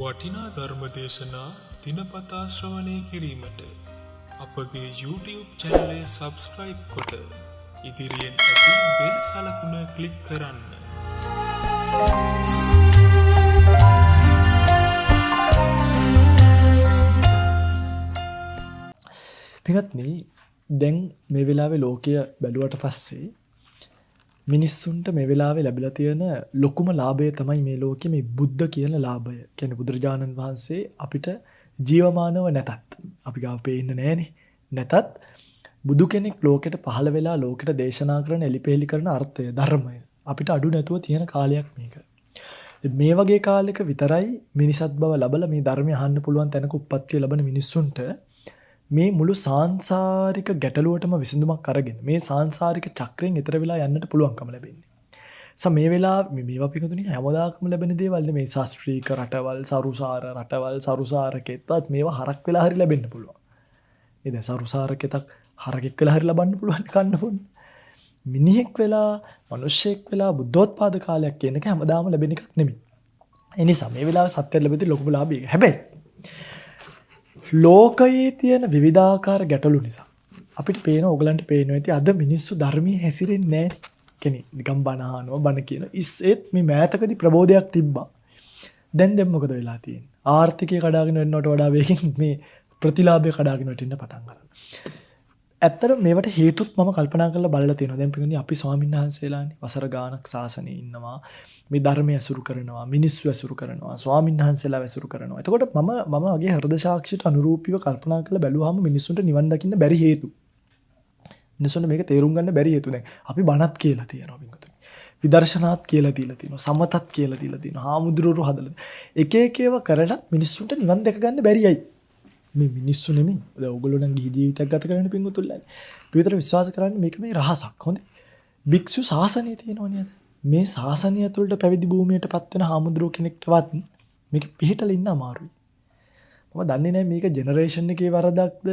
වටිනා ධර්මදේශනා දිනපතාශ්‍රවනය කිරීමට අපගේ YouTube චැනලය සබස්ක්‍රයිබ් කොට ඉදිරියෙන් ඇති බෙල් සලකුණ කලික් කරන්න. පිගත්න දැන් මේ වෙලාවේ ලෝකය බැලුවට පස්සේ මිනිස්සුන්ට මේ වෙලාවේ ලැබිලා තියෙන ලොකුම ලාභය තමයි මේ ලෝකයේ මේ බුද්ධ කියන ලාභය. කියන්නේ බුදුරජාණන් වහන්සේ අපිට ජීවමානව නැතත් අපි ගාව පේන්නේ නැහනේ. නැතත් බුදු කෙනෙක් ලෝකෙට පහළ වෙලා ලෝකෙට දේශනා කරන එලිපෙලි කරන අර්ථය ධර්මය අපිට අඩු නැතුව තියෙන කාලයක් මේක. මේ වගේ කාලෙක විතරයි මිනිසත් බව ලබලා මේ ධර්මය අහන්න පුළුවන් තැනක උප්පත්තිය ලබන මිනිස්සුන්ට මේ මුළු සාංසාරික ගැටලුවටම විසඳුමක් අරගෙන මේ සාංසාරික චක්‍රයෙන් එතර වෙලා යන්නට පුළුවන්කම ලැබෙන්නේ. ස මේ වෙලා මේ පිකතුනි හැමදාක්ම ලැබෙන දේවල්ල මේ ශස්ත්‍රීක රටවල් සරුසාර රටවල් සරුසාරකෙත්වත් මේවා හරක් වෙලා හරි ලැබෙන්න පුළුවන්. එද සරුසාරකෙතක් හරගෙක් වෙලා හරි ලබන්න පුළුවන් කන්නපුන්. මිනිහෙක් වෙලා මනුෂ්‍යයෙක් වෙලා බුද්ධෝත් පාද කාලයක් කියනක හැමදාම ලැබෙන එකක් නෙමි. එනි සමේ වෙලා සත්‍යය ලබෙති ලොකුලාබේ හැබැයි. ලෝකයේ තියෙන විවිධාකාර ගැටලු නිසා අපිට පේන ඔගලන්ට පේන ඇති අද මිනිස්සු ධර්මී හැසිරෙන් නෑ කෙනෙ නිකම් බනානුව බණ කියන ඉස්සෙත් මේ මෑතකදි ප්‍රබෝධයක් තිබ්බා දැන් දෙම්මකද වෙලා තියෙන් ආර්ථිකය කඩාගෙන වෙන්නට වඩා වේකින් මේ ප්‍රතිලාභය කඩාගෙනටන්න පටන්ගර ඇත්තර මේට හේතුත් ම කල්පනා කල බල තින දැ පිඳ අපි ස්වාමින්හන්සේලාන වසර ගානක් ශාසනය ඉන්නවා මේ ධර්මය ඇසුරු කරනවා මිනිස්සු ඇසුරු කරනවා ස්වාමින්හන්සේලා වැසුරු කරනවා එතකොට ම මගේ හරදශක්ෂයට අනුරූපිව කල්පනා කළ බැලුවහම මිනිසුන්ට නිවඩකින්න බැරි හේතු නිසුන් මේක තේරුම්ගන්න බැරි හේතුන අපි බනත් කියලා තියෙනවා පිගතු විදර්ශනාත් කියලා දීලා තින සමතත් කියලා දීලා තින හාමුදුරුවරු හදල එක ඒකේව කරලත් මිනිස්සුන්ට නිවන් දෙක ගන්න බැරියි මේ මිනිස්සු නෙමෙයි. දැන් ඕගොල්ලෝ නම් ගිහි ජීවිතයක් ගත කරන පින්වතුන්ලා. පිටතර විශ්වාස කරන්නේ මේක මේ රහසක්. හොඳයි. භික්ෂු ශාසනය තියෙනවා නේද? මේ ශාසනය ඇතුළට පැවිදි භූමියටපත් වෙන හාමුදුරුවෝ කෙනෙක්ටවත් මේක පිළිහිටලා ඉන්න අමාරුයි. මම දන්නේ නැහැ මේක ජෙනරේෂන් එකේ වරදක්ද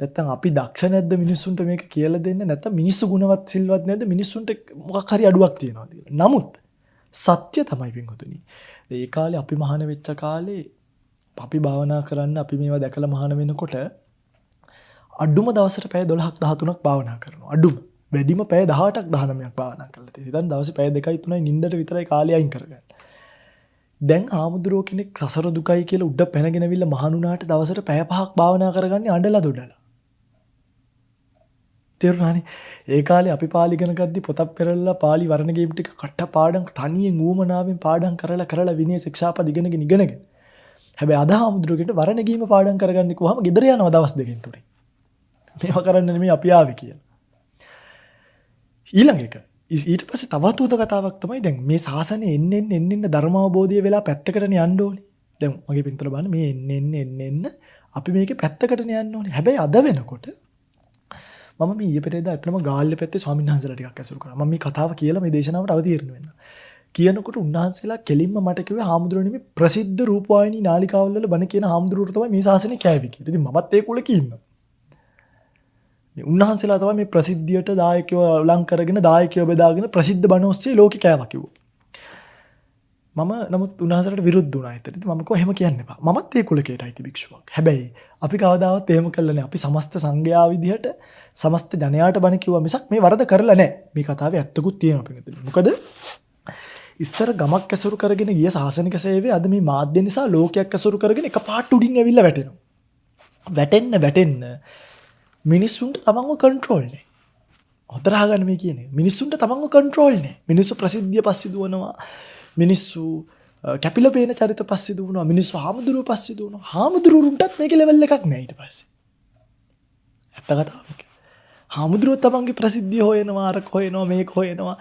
නැත්තම් අපි දක්ෂ නැද්ද මිනිස්සුන්ට මේක කියලා දෙන්න නැත්තම් මිනිස්සු ගුණවත් සිල්වත් නැද්ද මිනිස්සුන්ට මොකක් හරි අඩුවක් තියෙනවද කියලා. නමුත් සත්‍ය තමයි පින්වතුනි. ඒ කාලේ අපි මහාන වෙච්ච කාලේ අපි භාවනා කරන්න අපි මේවා දැකල මහන වෙනකොට අඩුම දවසට පැය දොළහක් දහතුනක් භාවනා කරන අඩුම වැඩිම පැය දහටක් දහනමයක් භාවනා කරල තන් දවස පැය දෙකයි තුනයි නින්දට විතරයි කාලයයින් කරගන්න දැන් ආමුදුරුව කෙනෙක් සසර දුකයි කියල උඩ පැනගෙනවිල්ල මහනුනාට දවසට පැය පහක් භාවනා කරගන්න අඩලා දොඩලා තෙරුණනි ඒකාල අපි පාලිගෙනගදදි පොතක් පෙරල්ලා පාලි වරණගේම්ටික කට්ට පාඩක් තනියෙන් ූමනාවෙන් පාඩන් කරලා කරලා විනේ ශක්ෂාප දිගෙනග නිගෙනගෙන හැබ අද හාමුදුරුවකට වරණගීම පාඩන් කරගන්නෙකු හම ගෙදරයන දවස් දෙකින් තුරේ මේම කරන්න නෙම අපියාව කිය ඊළඟ එක ඊට පස තවත්ූත කතාවක් තමයි දැන් මේ ශාසන එන්න එන්නන්න ධර්මවබෝධය වෙලා පැත්තකටන අන්ඩෝලි දැම් මගේ පින්තර බන්න මේ එන්න එන්න එන්න එන්න අපි මේක පැත්තකටන යන්න ඕනේ හැබැයි අද වෙනකොට මම මේ පෙට ඇතම ගාල්ල පැත්තේ ස්වාමින්හන්සලටික් ඇසුරු කර ම මේ කතාව කියලා මේ දේශනාවට අවතීරණ වෙන්න කියනකොට උන්වහන්සේලා කෙලින්ම මට කිව්වේ හාමුදුරනේ මේ ප්‍රසිද්ධ රූපවාහිනී නාලිකාවල් වල බණ කියන හාමුදුරුවෝ තමයි මේ ශාසනය කෑවේ කියලා. ඉතින් මමත් ඒක උලක ඉන්නවා. මේ උන්වහන්සේලා තමයි මේ ප්‍රසිද්ධියට දායකයෝ ලං කරගෙන දායකයෝ බෙදාගෙන ප්‍රසිද්ධ බණ ඔස්සේ ලෝකෙ කෑවා කිව්වා. මම නමුත් උන්වහන්සේලාට විරුද්ධ වුණා හිතට. ඉතින් මම කිව්වා එහෙම කියන්න එපා. මමත් ඒ කුලකයට අයිති භික්ෂුවක්. හැබැයි අපි කවදාවත් එහෙම කළා නෑ. අපි සමස්ත සංඝයා විදිහට සමස්ත ජනයාට බණ කිව්වා මිසක් මේ වරද කරලා නෑ. මේ කතාවේ ඇත්තකුත් තියෙනවා පිටින්. මොකද ඉස්සර ගමක් ඇසුරු කරගෙන ගිය සාසනික සේවේ අද මේ මාධ්‍ය නිසා ලෝකයක් ඇසුරු කරගෙන එක පාට උඩින් ඇවිල්ලා වැටෙනවා. වැටෙන්න වැටෙන්න මිනිස්සුන්ට තමන්ව කන්ට්‍රෝල් නැහැ. හොතරාගන්න මේ කියන්නේ මිනිස්සුන්ට තමන්ව කන්ට්‍රෝල් නැහැ. මිනිස්සු ප්‍රසිද්ධිය පස්සේ දුවනවා. මිනිස්සු කැපිල පේන චරිත පස්සේ දුවනවා. මිනිස්සු හාමුදුරුවෝ පස්සේ දුවනවා. හාමුදුරුවරුන්ටත් මේකේ ලෙවල් එකක් නැහැ ඊට පස්සේ. ඇත්ත කතාවක්. හාමුදුරුවෝ තමන්ගේ ප්‍රසිද්ධිය හොයනවා, අරක හොයනවා, මේක හොයනවා.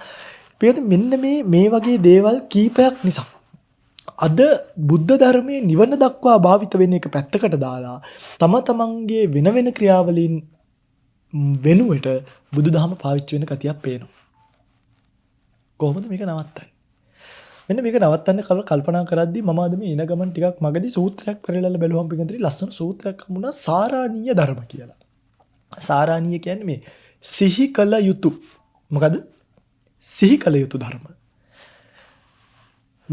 පියත මෙන්න මේ මේ වගේ දේවල් කීපයක් නිසා. අද බුද්ධ ධර්මය නිවන දක්වා භාවිත වෙන එක පැත්තකට දාලා තම තමන්ගේ වෙන වෙන ක්‍රියාවලින් වෙනුවට බුදු දහම පාවිච්චි වෙන ගතියක් පේනවා. කොහොමද මේක නවත්තන්නේ? මෙන්න මේක නවත්තන්න කල කල්පනා කරද්දී මම අද මේ එන ගමන් ටිකක් මගදී සූත්‍රයක් පෙරලලා බැලුවම් පිටින්තරි ලස්සන සූත්‍රයක් හමුණා සාරාණීය ධර්ම කියලා. සාරාණීය කියන්නේ මේ සිහි කළ යුතුය. මොකද සිහි කළ යුතු ධර්ම.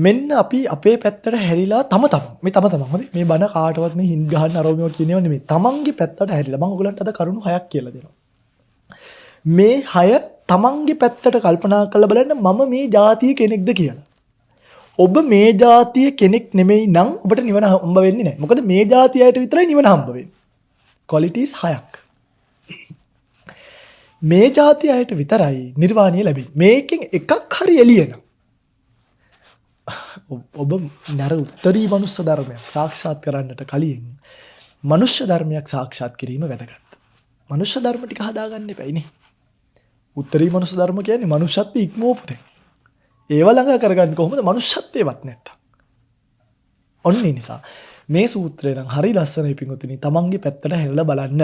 මෙන්න අපි අපේ පැත්තට හැරිලා තම තමන්. මේ තම තමන්. හොඳේ. මේ බණ කාටවත් මේ හින් ගහන්න අරෝමියෝ කියනව නෙමෙයි. තමන්ගේ පැත්තට හැරිලා මම ඔයගලන්ට අද කරුණු හයක් කියලා දෙනවා. මේ හය තමන්ගේ පැත්තට කල්පනා කරලා බලන්න මම මේ જાතිය කෙනෙක්ද කියලා. ඔබ මේ જાතිය කෙනෙක් නෙමෙයි නම් ඔබට නිවන හම්බ වෙන්නේ නැහැ. මොකද මේ જાතියයට විතරයි නිවන හම්බ වෙන්නේ. qualities හයක්. මේ જાති අයට විතරයි නිර්වාණය ලැබෙන්නේ. මේකෙන් එකක් හරි එළියන. ඔබ නර උත්තරී මනුස්ස ධර්මයක් සාක්ෂාත් කරන්නට කලින් මනුෂ්‍ය ධර්මයක් සාක්ෂාත් කිරීම වැදගත්. මනුෂ්‍ය ධර්ම ටික හදාගන්න එපයිනේ. උත්තරී මනුස්ස ධර්ම කියන්නේ මනුෂ්‍යත්ව ඉක්මවපු තැන්. ඒව ළඟා කරගන්න කොහොමද මනුෂ්‍යත්වයේවත් නැත්තම්. ඔන්න ඒ නිසා මේ සූත්‍රය නම් හරි ලස්සනයි පිංගුතුනි. තමන්ගේ පැත්තට හැරලා බලන්න.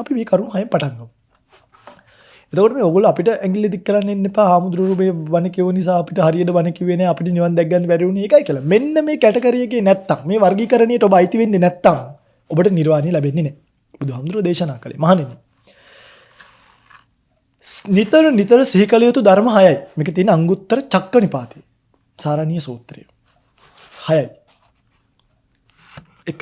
අපි මේ කරුණු හයෙන් පටන් ගමු. එතකොට මේ ඔයගොල්ලෝ අපිට ඇඟිලි දික් කරන්න එන්න එපා. හාමුදුරුවෝ මේ බණ කියව නිසා අපිට හරියට බණ කිව්වේ නැහැ. අපිට නිවන් දැක් ගන්න බැරි වුණේ ඒකයි කියලා. මෙන්න මේ කැටගරි එකේ නැත්තම් මේ වර්ගීකරණයට ඔබ අයිති වෙන්නේ නැත්තම් ඔබට නිර්වාණය ලැබෙන්නේ නැහැ. බුදුහාමුදුරුවෝ දේශනා කළේ මහණෙනි. නිතර නිතර සිහිකල යුතු ධර්ම හයයි. මේක තියෙන අංගුත්තර චක්කනිපාතේ. සාරණීය සූත්‍රය. හයයි. එක.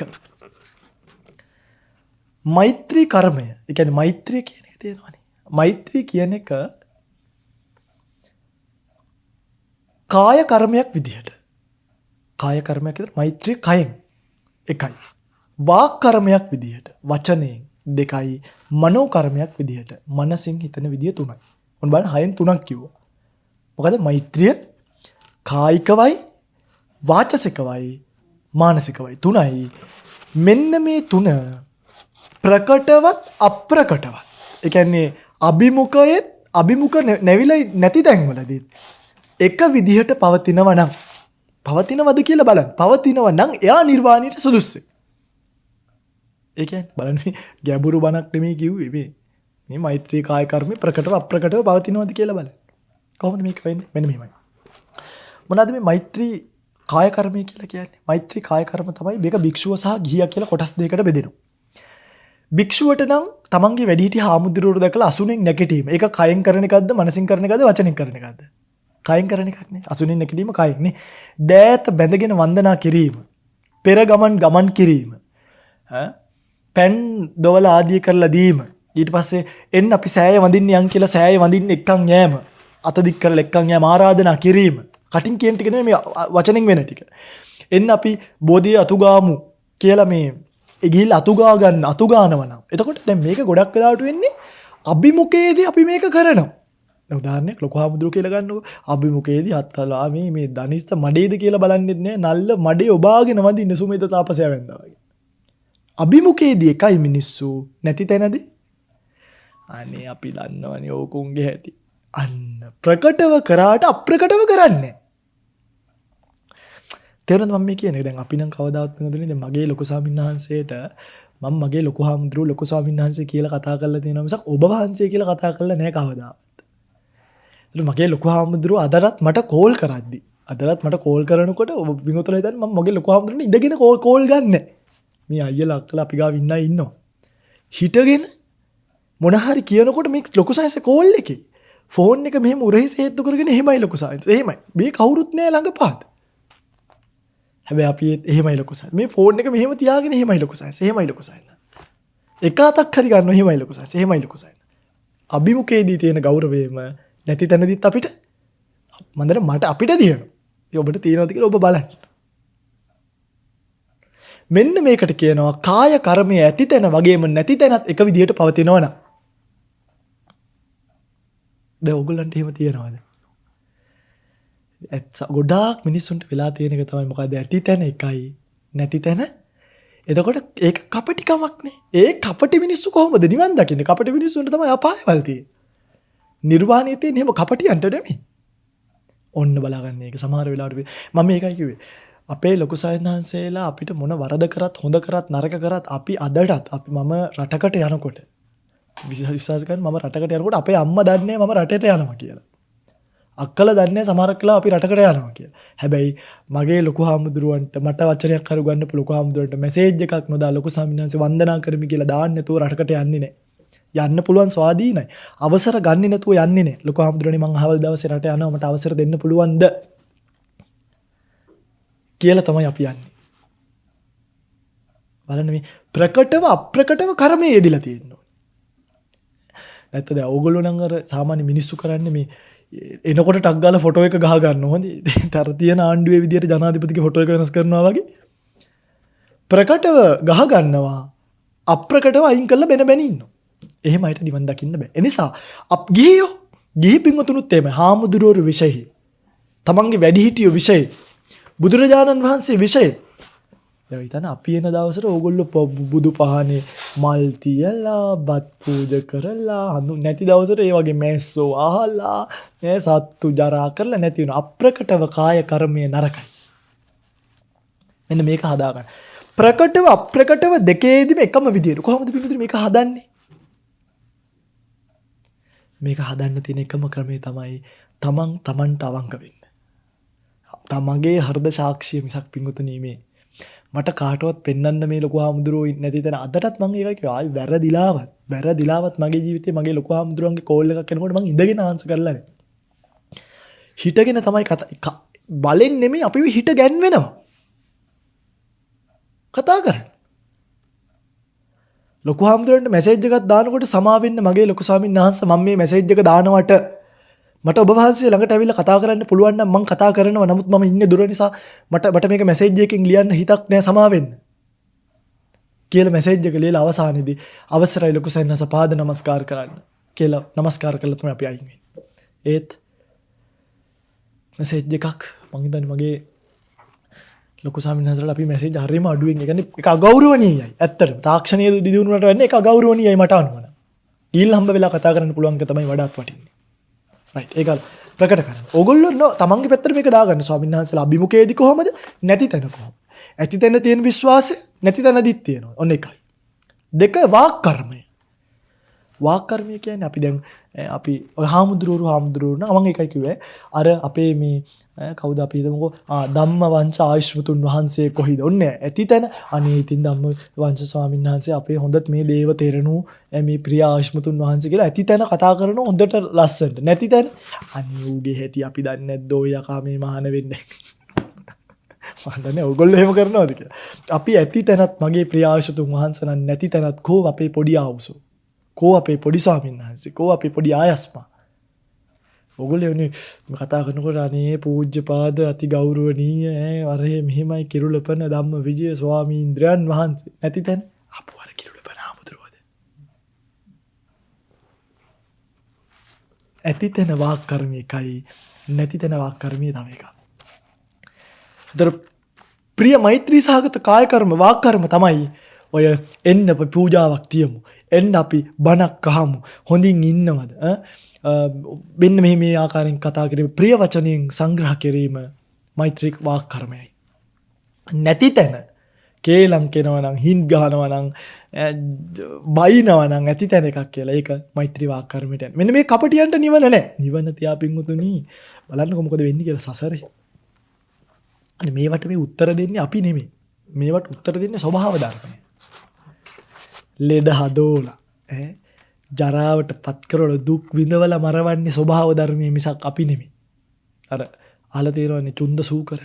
මෛත්‍රී කර්මය. ඒ කියන්නේ මෛත්‍රිය කියන මෛත්‍රී කියන එක කාය කර්මයක් විදිහට කාය කර්මයක් විදිහට මෛත්‍රී කයෙන් එකයි වාක් කර්මයක් විදිහට වචනයෙන් දෙකයි මනෝ කර්මයක් විදිහට මනසින් හිතන විදිය තුනයි. ඔන්න බලන්න හයෙන් තුනක් කිව්වා. මොකද මෛත්‍රිය කායිකවයි වාචසිකවයි මානසිකවයි තුනයි. මෙන්න මේ තුන ප්‍රකටවත් අප්‍රකටවත්. ඒ කියන්නේ අභිමුකයෙත් අභිමුක නැවිලයි නැති තැන්වලදී. එක විදිහට පවතිනව නම් පවතිනවද කියලා බලන් පවතිනව නම් එයා නිර්වාණයට සුදුස්සේ. ඒක බලන ගැබුරු බණක් නෙමේ කිව්වේ මේ. මේ මෛත්‍රී කාය කර්මේ ප්‍රකටව අප්‍රකටව පවතිනවද කියලා බලන්න. කොහොමද මේක වෙන්නේ? මෙන්න මෙහෙමයි. මොනවාද මේ මෛත්‍රී කාය කර්මය කියලා කියන්නේ? මෛත්‍රී කාය කර්ම තමයි මේක භික්ෂුව සහ ගිහියා කියලා කොටස් දෙකකට බෙදෙනවා. භික්ෂුවට නම් තමන්ගේ වැඩිහිට හාමුදුරුවර දකළ අසුනෙක් නැකටීම එක කයින් කරනකක්ද මනසින් කරනකද වචනින් කරනකක්ද. කයින් කරනකක්නේ අසුනින් නැකටීම කයික්නේ දෑත බැඳගෙන වන්දනා කිරීම. පෙර ගමන් ගමන් කිරීම. පැන් දොවල ආදිය කරලා දීම. ඊට පස්සේ එන්න අපි සෑය වඳින්න යන් කියලා සෑය වඳින්න එක්කන් යෑම අතදික් කරල එක්කන් යෑම ආරාධනා කිරීම කටින් කියන්ටිකන මේ වචනෙන් වෙන ටික. එන්න අපි බෝධිය අතුගාමු කියලා මේ එගිල් අතුගා ගන්න අතුගානවනම් එතකොට දැන් මේක ගොඩක් වෙලාට වෙන්නේ අභිමුඛයේදී අපි මේක කරනවා උදාහරණයක් ලොකු හාමුදුරුවෝ කියලා ගන්නකො අභිමුඛයේදී අත්තලා මේ මේ ධනිස්ත මඩේද කියලා බලන්නෙත් නෑ නල්ල මඩේ ඔබාගෙන වඳින්න සුමේත තාපසයා වෙන්දා වගේ අභිමුඛයේදී එකයි මිනිස්සු නැති තැනදී අනේ අපි දන්නවනේ ඕකුන්ගේ හැටි අන්න ප්‍රකටව කරාට අප්‍රකටව කරන්නේ තෙරන මම කියන දැන් අපි නම් කවදාවත් මෙතනදී දැන් මගේ ලොකු ස්වාමීන් වහන්සේට මම මගේ ලොකු හාමුදුරුව ලොකු ස්වාමීන් වහන්සේ කියලා කතා කරලා තියෙනවා මිසක් ඔබ වහන්සේ කියලා කතා කරලා නැහැ කවදාවත්. මගේ ලොකු හාමුදුරුව අදටත් මට කෝල් කරද්දි අදටත් මට කෝල් කරනකොට ඔබ විමුතලා ඉතින් මම මගේ ලොකු හාමුදුරුවනේ ඉඳගෙන කෝල් කෝල් ගන්න. මේ අයියලා අක්කලා අපි ගාව ඉන්නයි ඉන්නවා. හිටගෙන මොන හරි කියනකොට මේ ලොකු සයන්ස් කෝල් එකේ ෆෝන් එක මෙහෙම උරහිස හේතු කරගෙන එහෙමයි ලොකු සයන්ස්. එහෙමයි. මේ කවුරුත් නෑ ළඟ පාත්. හැබැ අපි එහෙමයි ලොකුසයි මේ ෆෝර්න් එක මෙහම තියාගෙන හෙමයි ලොකුසයි හෙමයි ලොකුසයි එක අතක් හරි ගන්න හෙමයි ලොකුසයි හෙමයි ලොකුසයි අභිමුකේදී තියෙන ගෞරවේම නැති තැනදිත් අපිට මඳර මට අපිට දයන ඔබට තියෙනතික ඔබ බලන්න මෙන්න මේකට කියනවා කාය කර්මය ඇති තැන වගේම නැති තැනත් එක විදිහට පවතිනවන ද ඔගුල්ලන්ට හෙම තියෙනවාද ඇත් ගොඩාක් මිනිස්සුන්ට වෙලා තියෙනක තමයි මොකද ඇති තැන එකයි නැති තැන එතකොට ඒ කපටිකමක්නේ ඒ කපට මිනිස්සු කොහොම නිවන් දකින්න කපට මිනිස්සුන්ට තම අපායවල්තිය නිර්වාණයතය නෙම කපටියන්ට නෙමි ඔන්න බලාගන්න එක සමහර වෙලාට මම ඒකයි කිවේ අපේ ලොකු සයන්හන්සේලා අපිට මොන වරද කරත් හොඳ කරත් නරක කරත් අපි අදටත් අපි මම රටකට යනකොට විශ විශවාසකන් ම රටකට යනකොට අපේ අම්ම දන්නේ ම රටට යනවා කියලා අක්කල දන්න සමරක් කලා අපි රටකට යනවා කිය හැබැයි මගේ ලොකු හාමුදුරුවන්ට මට වචනයක් කරුගන්න ලොක හාමුදුරුවන්ට මෙසේජ් එකක් නොදා ලොකු සමින්න්ස වන්දනා කරමි කියලා දාන්නතුව රටකට යන්නේ යන්න පුළුවන් ස්වාදීනයි අවසර ගන්න නැතුව යන්නේ ලොක හාමුදුරුවනි මං හවල් දවසේ රට යනවා මට අවසර දෙන්න පුළුවන්ද කියලා තමයි අපි යන්නේ බලන්න මේ ප්‍රකටව අප්‍රකටව කර්මයේ යෙදලා තියෙනවා. නැත්නම් දැන් ඕගොල්ලෝ නම් අර සාමාන්‍ය මිනිස්සු කරන්නේ මේ එනකොට ටක්ගල ෆොට එක ගහගන්න හොඳ තරතිය ආණ්ඩුවේ විදියට ජනාධිපතික ෆොට එක වෙනස් කරනවා වගේ ප්‍රකටව ගහගන්නවා අප්‍රකටව අයින් කල්ල බෙන බැනන්න එහෙමයිට නිවන් දකින්න බෑ එනිසා අප ගියෝ ගිහි පින්වතුනුත් එම හාමුදුරුවරු විෂයහි තමන්ගේ වැඩිහිටියෝ විෂය බුදුරජාණන් වහන්සේ විෂයේ එතන අපි එන දවසට ඕගොල්ලෝ බුදු පහනේ මල් තියලා බත් පූජ කරලා හඳු නැති දවසට ඒ වගේ මැස්සෝ අහලා ඈ සත්තු ජරා කරලා නැති වෙන අප්‍රකටව කාය කර්මය නරකයි. මෙන්න මේක හදාගන්න. ප්‍රකටව අප්‍රකටව දෙකේදීම එකම විදියට කොහොමද පිටුදුර මේක හදන්නේ? මේක හදන්න තියෙන එකම ක්‍රමේ තමයි තමන් තමන්ට අවංක වෙන්න. තමන්ගේ හෘද සාක්ෂිය මිසක් පිංගුතුණීමේ මට කාටවත් පෙන්න්න මේ ලොක හමුදුරුව නැතිතන අදටත් මගේ එකක ආයි වැර දිලාවත් වැර දිලාවත් මගේ ජීවිත මගේ ලොක හමුදුරුවන්ගේ කෝල්ල එකක්කනකොට ම ඉදගෙන ආස කරලන හිටගෙන තමයි කත බලෙන් නෙමේ අපි හිට ගැන්වෙනවා කතා කර ලොක හාමුදුරන්ට මැසේජ්ජකත් දානකොට සමාවෙන්න මගේ ලොකුසාමින් වහන්ස මම මේ මැසේජ්ජක දානවට මට ඔබවහන්සේ ළඟට ඇවිල්ලා කතා කරන්න පුළුවන් නම් මම කතා කරනවා. නමුත් මම ඉන්නේ දුර නිසා මට මට මේක මැසේජ් එකකින් ලියන්න හිතක් නෑ සමා වෙන්න. කියලා මැසේජ් එක ලියලා අවසානයේදී අවසරයි ලොකු සෙන්හස පාද නමස්කාර කරන්න කියලා නමස්කාර කරලා තමයි අපි අයින් වෙන්නේ. ඒත් මැසේජ් එකක් මං හිතන්නේ මගේ ලොකු සමිහසරල අපි මැසේ හරිම අඩුවෙන් ගන එක ගෞරවනීයයි ඇත්තට තාක්ෂණය දිදුණට වන්න එක ගෞරවනීයයි මට අනුවන ඉල් හම්බ වෙලා කතා කරන්න පුළුවන්ක තමයි වඩාත් වටින්නේ ඒක ප්‍රකට කර ඔගොල්ලොන්න තමන්ගේ පැත්තර මේ දාගන්න ස්වාමින්හන්සල අභිමුකේදි කොහොමද නැති තැනකොහොම ඇති තැන තියෙන විශ්වාස නැති තැන දිත්තියෙන ඔන්න එකයි දෙක වාක් කර්මය වාකර්මය කියන අපි දැන් අපි හාමුදුරුවරු හාමුදුරුවන අමන් එකයිකිවේ අර අපේ මේ කවුද අපිතමකෝ ධම්ම වංච ආශ්‍රතුන් වහන්සේ කොහිද ඔන්න ඇති තැන අනේතින් ධම්ම වංච ස්වාමීන් වහන්සේ අපේ හොඳත් මේ දේව තෙරණු මේ ප්‍රිය ආශ්‍රතුන් වහන්සේ කියලා ඇති තැන කතා කරන හොඳට ලස්සනට නැති තැන අනේ ඌගේ හැටි අපි දන්නේ නැද්ද ඔය යකා මේ මහාන වෙන්නේ මන්දනේ ඔයගොල්ලෝ එහෙම කරනවද කියලා අපි ඇති තැනත් මගේ ප්‍රිය ආශ්‍රතුන් වහන්සනන් නැති තැනත් කෝ අපේ පොඩි ආවුසෝ කෝ අපේ පොඩි ස්වාමීන් වහන්සේ කෝ අපේ පොඩි ආයස්මා ඔගුල එනි කතා කනකොට අනේ පූජ්ජපාද අති ගෞරුවනීය වරය මෙහෙමයි කිරුලපන දම්ම විජය ස්වාමීන්ද්‍රයන් වහන්සේ ඇති තැන් අපුවර කිරුලපන හාමුදුරුවද. ඇති තැන වාක් කරමය එකයි නැති තැන වාක් කරමය තම එක. දර ප්‍රිය මෛත්‍රී සහගත කායකර්ම වාක් කරම තමයි ඔය එන්න අප පූජාවක් තියමු. එන්න අපි බණක් අහමු හොඳින් ඉන්නවද. බෙන්න මෙහි මේ ආකාරෙන් කතා කිරීම ප්‍රිය වචනයෙන් සංග්‍රහ කිරීම මෛත්‍රික් වාක් කරමයයි. නැති තැන කේලං කෙනවනම් හින් ගහනවනං බයිනවනං ඇති තැන එකක් කියලා ඒක මෛත්‍රවා කරමට මෙන මේ කපටියන්ට නිවන නෑ නිවන තියා පින්ගුතුනී බලන්න කොමකද වෙන්න කියල සසරේ මේවට මේ උත්තර දෙන්නේ අපි නෙමේ මේවට උත්තර දෙන්න ස්වභාව ධර්මය ලෙඩ හදෝල ජරාවට පත්කරල දුක් විඳවල මරවන්නේ ස්වභාව ධර්මය මිසක් අපි නෙමි අර අලතේරවන්නේ චුන්ද සූකර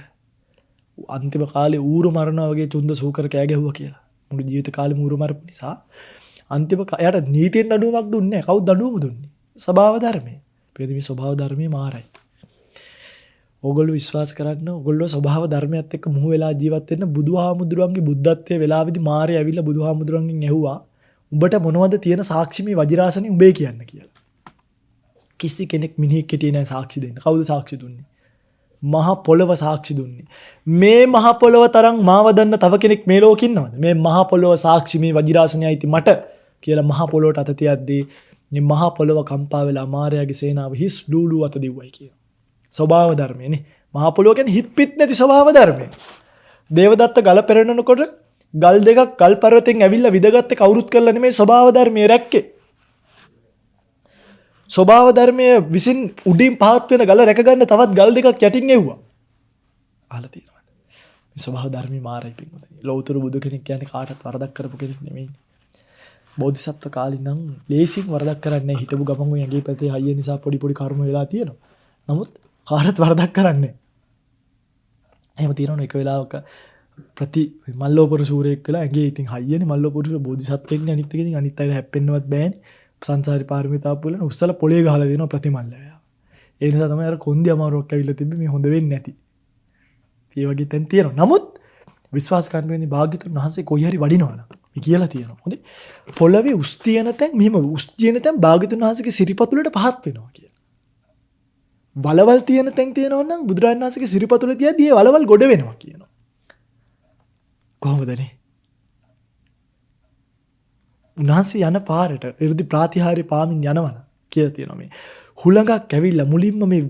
අන්තිම කාලේ ඌරු මරණවගේ චුන්ද සූකර කෑගැහුව කියලා මුළු ජීවිත කාලෙ ඌරු මරපු නිසා අන්තිම එයාට නීතියෙන් අඩුවක් දුන්නේ කවුද දඩුවම දුන්නේ ස්වභාව ධර්මය ප්‍රේතමේ ස්වභාව ධර්මයේ මාරයි ඔගොල්ලෝ විශ්වාස කරන්න ඔගොල්ලෝ ස්වභාව ධර්මයත් එක්ක මුහු වෙලා ජීවත් වෙන්න බුදුහාමුදුරුවන්ගේ බුද්ධත්වයේ වෙලාවෙදි මාරේ ඇවිල්ලා බුදුහාමුදුරුවන්ගෙන් ඇහුවා උඹට මොනවද තියෙන සාක්ෂි මේ වජිරාසනේ උඹේ කියන්න කියලා. කිසි කෙනෙක් මිනිහෙක් හිටියේ නැහැ සාක්ෂි දෙන්න. කවුද සාක්ෂි දුන්නේ? මහ පොළව සාක්ෂි දුන්නේ. මේ මහ පොළව තරම් මාව දන්න තව කෙනෙක් මේ ලෝකෙ ඉන්නවද? මේ මහ පොළව සාක්ෂි මේ වජිරාසනේ අයිති මට කියලා මහ පොළොවට අත තියද්දී මේ මහ පොළව කම්පා වෙලා මාරයාගේ සේනාව හිස් ඩූඩු අත දිව්වයි කියලා. ස්වභාව ධර්මයනේ. මහා පොළොව කියන්නේ හිත් පිට නැති ස්වභාව ධර්මය. දේවදත්ත ගල පෙරනනකොට ගල් දෙකක් කල් පර්වතෙන් ඇවිල්ලා විදගත්තේ කවුරුත් කරලා නෙමෙයි ස්වභාව ධර්මයේ රැක්කේ. ස්වභාව ධර්මයේ විසින් උඩින් පහත් වෙන ගල රැකගන්න තවත් ගල් දෙකක් යටින් එව්වා. අහලා තියෙනවද? මේ ස්වභාව ධර්මයේ මාරයි පිටුනේ. ලෞතර බුදු කෙනෙක් කියන්නේ කාටවත් වරදක් කරපු කෙනෙක් නෙමෙයි. බෝධිසත්ව කාලේ නම් ලේසියෙන් වරදක් කරන්නේ හිටපු ගමන් ඔය ඇඟේ පැත්තේ හයිය නිසා පොඩි පොඩි කර්ම වෙලා තියෙනවා. නමුත් කාරත් වරදක් කරන්නේ එම තිරන එක වෙලාක ප්‍රති මල්ලෝපර සූරෙක්ල ඇගේ ඉතින් හයන මල්ලපොට බෝධිසත්වයෙන් අනිතක අනිතට හැපෙන්වත් බෑන් සංසාරි පාර්මිතාපල උත්සල පොලේ හල දෙන ප්‍රතිමල්ලය ඒනි සතමර කොන්ද අමාරොක් ඇවිල තිබි හොඳවෙන්න නැති ඒවගේ තැන් තියෙන නමුත් විශ්වාස්කන්මනි භාගිතුන් වහසේ කොහරි වඩිනවාන කියලා තියෙන හොඳ පොල්ලවේ උස්තියන තැන් මෙම උස්තියන තැන් භාගිතුන් වහසක සිරිපතුලට පහත් වෙනවා කිය වලවල් තියෙන තැන් තියෙනවනම් බුදුරන් වහන්සේගේ සිරිපතුල තියදී ඒ වලවල් ගොඩ වෙනවා කියනවා. කොහොමදනේ? උන්වහන්සේ යන පාරට 이르දි ප්‍රාතිහාර්ය පාමින් යනවන කියලා තියෙනවා මේ. හුළඟක් ඇවිල්ලා මුලින්ම මේ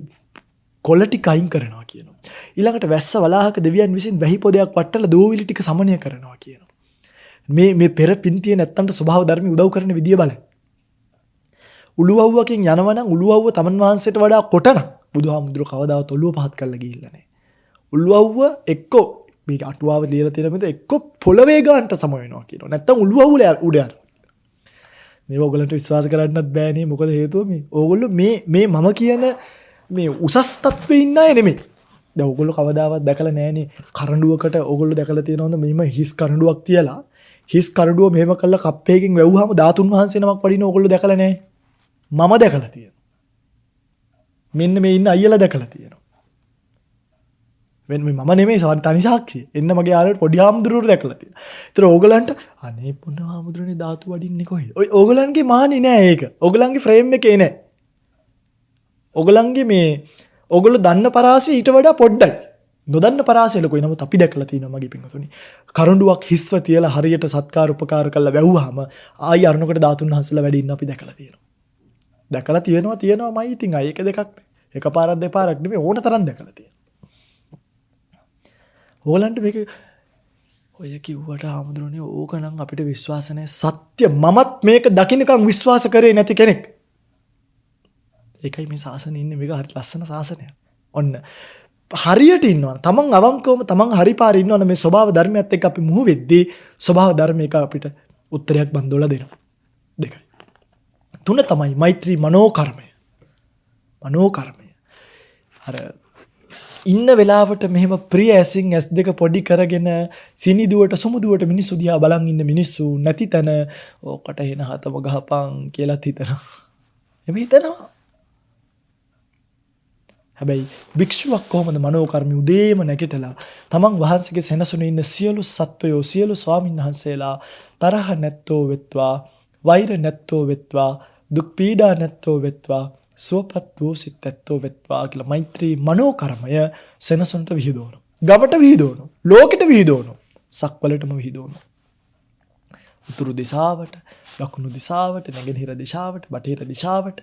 කොළ ටික අයින් කරනවා කියනවා. ඊළඟට වැස්ස වලාහක දෙවියන් විසින් වැහි පොදයක් වට්ටලා දෝවිලි ටික සමනය කරනවා කියනවා. මේ මේ පෙර පින්තිය නැත්තන්ට ස්වභාව ධර්ම උදව් කරන විදිය බලන්න. උළුවව්වකින් යනවනම් උළුවව්ව තමන් වහන්සේට වඩා කොටනක්. බුදු හාමුදුර කවදාවත් ඔලුව පහත් කරල ගිල්ලනේ උල්වව්ව එක්කෝ මේ අටුවාව ලියල තිරමට එක්ක පොළවේ ගාන්ට සමයනවා කියන නැත්ත උල්වවුල උඩයන් මේ ඔගලට විශ්වාස කරන්නත් බෑනේ මොකද හේතුවම ඕගොල්ල මේ මේ මම කියන මේ උසස් තත්ව ඉන්න එනෙමේ දැවගොල්ල කවදාවත් දැකල නෑනේ කරඩුවකට ඔගොල්ල දැකල තියෙනවද මෙම හිස් කරඩුවක් තියලා හිස් කරඩුව මෙම කල්ල කප්පේකින් වැව්හම ධාතුන් වහන්සෙනමක් පඩින ඔගොල දැකලනෑ මම දැකලා තියෙන මෙන්න මේ ඉන්න අයලා දැකලා තියෙනවා. වෙන මම නෙමේ සවන් තනි සාක්ෂි එන්න මගේ යාලට පොඩි හාමුදුරුවරු දැකලා තියෙනවා. ඒතර ඕගලන්ට අනේ පුන හාමුදුරනේ ධාතු වඩින්නේ කොහෙද? ඔය ඕගලන්ගේ මානි නෑ ඒක. ඕගලන්ගේ ෆ්‍රේම් එකේ නෑ. ඕගලන්ගේ මේ ඕගොල්ලෝ දන්න පරාසය ඊට වඩා පොඩ්ඩයි. නොදන්න පරාසය ලොකුයි. නමුත් අපි දැකලා තියෙනවා මගේ පින්වතුනි. කරඬුවක් හිස්ව තියලා හරියට සත්කාර උපකාර කළා වැව්වහම ආයි අරණකට ධාතුන් හසලා වැඩි ඉන්න අපි දැකලා තියෙනවා. දැකලා තියෙනවා තියෙනවා මයි ඉතින් අය එක දෙකක් එක පාරක් දෙපාරක් නෙමෙයි ඕන තරම් දැකලා තියෙනවා. ඕලන්ට මේක ඔය කිව්වට ආමුදුරනේ ඕක නම් අපිට විශ්වාස සත්‍ය මමත් මේක දකින්නකම් විශ්වාස කරේ නැති කෙනෙක්. ඒකයි මේ සාසනේ ඉන්නේ මේක හරි ලස්සන සාසනයක්. ඔන්න හරියට ඉන්නවා. තමන් අවංකවම තමන් හරි පාරේ ඉන්නවනේ මේ ස්වභාව ධර්මයත් එක්ක අපි මුහු වෙද්දී ස්වභාව ධර්මයක අපිට උත්තරයක් බඳවලා දෙනවා. දෙකයි. තුන තමයි මෛත්‍රී මනෝකර්මය. මනෝකර්මය. අර ඉන්න වෙලාවට මෙහෙම ප්‍රිය ඇසින් ඇස් දෙක පොඩි කරගෙන සිනිදුවට සුමුදුවට මිනිස්සු දිහා බලන් ඉන්න මිනිස්සු නැති තැන ඕකට එන හතම ගහපන් කියලා හිතනවා. එම හිතනවා. හැබැයි භික්ෂුවක් කොහොමද මනෝකර්මී උදේම නැගිටලා තමන් වහන්සේගේ සෙනසුන ඉන්න සියලු සත්වයෝ සියලු ස්වාමින් වහන්සේලා තරහ නැත්තෝ වෙත්වා වෛර නැත්තෝ වෙත්වා දුක් පීඩා නැත්තෝ වෙත්වා සුවපත් වූ සිත් ඇත්තෝ වෙත්වා කියලා මෛත්‍රී මනෝකර්මය සෙනසුන්ට විහිදෝනු. ගමට විහිදෝනු. ලෝකෙට විහිදෝනු. සක්වලටම විහිදෝනු. උතුරු දිසාවට, දකුණු දිසාවට, නැගෙනහිර දිශාවට, බටහිර දිශාවට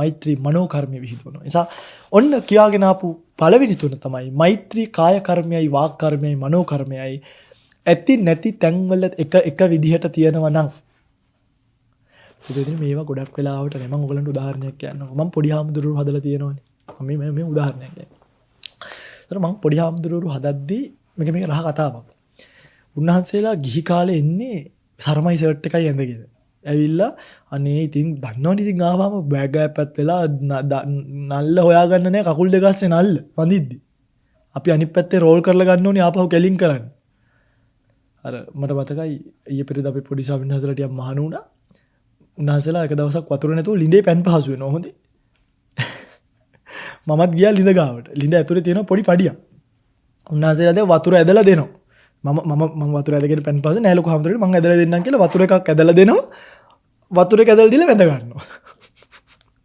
මෛත්‍රී මනෝකර්මය විහිදුවන. නිසා ඔන්න කියාගෙන ආපු පළවෙනි තුන තමයි මෛත්‍රී කාය කර්මයයි වාක් කර්මයයි මනෝ කර්මයයි ඇති නැති තැන්වල එක එක විදිහට තියෙනවා නම් ඉතින් මේවා ගොඩක් වෙලාවට නම ඔගලට උදාහරණයක් යන්න ම පොඩි හාමුදුරු හදල තියෙනවා ම මේ උදාහරණයක් මං පොඩි හාමුදුරුවරු හදද්දී මේක මේ රහ කතාවක් උන්වහන්සේලා ගිහි කාලෙ එන්නේ සරමයි සෙට් එකයි ඇඳගෙද ඇවිල්ලා අනේ ඉතින් දන්නවා ඉතින් ආවාම බෑගෑ පැත් වෙලා නල්ල හොයාගන්නනෑ කකුල් දෙගස්සේ නල්ල පඳිද්දි අපි අනි පැත්තේ රෝල් කරල ගන්න ඕනි ආපහු කෙලින් කරන්න අර මට මතකයි ඒ පෙරි අපි පොඩි සාමිහසලටිය මහනුනා උන්හන්සලා එක දවසක් වතුර නැතු ලිඳේ පැන් පහසුව නොහොද මමත් ගිය ලිඳගාවට ලිඳ ඇතුර තියෙන පොඩි පඩිය උන්හන්සේලද වතුර ඇදලා දෙනවා ම ම වතුරදක පැන් පස නෑලු හමතුරට මං ඇදල දෙන්න කියල වතුර එකක් ඇදල දෙනවා වතුර ඇදල් දිල වැඳගන්නවා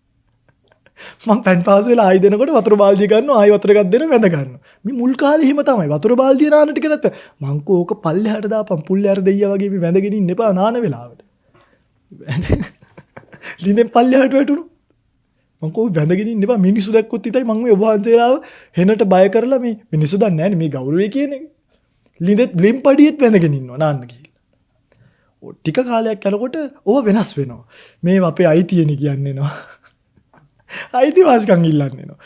මං පැන් පාසල ආයදනකට වතුර බාල්ජිකන්න ආය වතරකක් දෙන වැඳගන්න මේ මුල්කාල හිම තමයි වතුර බාල්ධිනානට කරත මංකෝක පල්ල හටදා පම් පුල්ල අර දෙය වගේ වැඳගෙන ඉන්න එපා නාන වෙලාවට ලිනෙන් පල්ලහට වැටුණු මකෝ වැඳගෙන නිවා මිනිසු දැක්කොත් තයි මං ඔබහන්සේලාව හෙනට බය කරලා මේ මිනිසු දන්න ෑන මේ ගෞරුවේ කියන ලිඳෙත් ලිම් පඩියත් වැඳගෙනින්වා නාන්න කියලා ටික කාලයක් යනකොට ඕ වෙනස් වෙනවා මේ අපේ අයිතියෙන කියන්නේෙනවා අයිති වාසිකං ඉල්ලන්නේනවා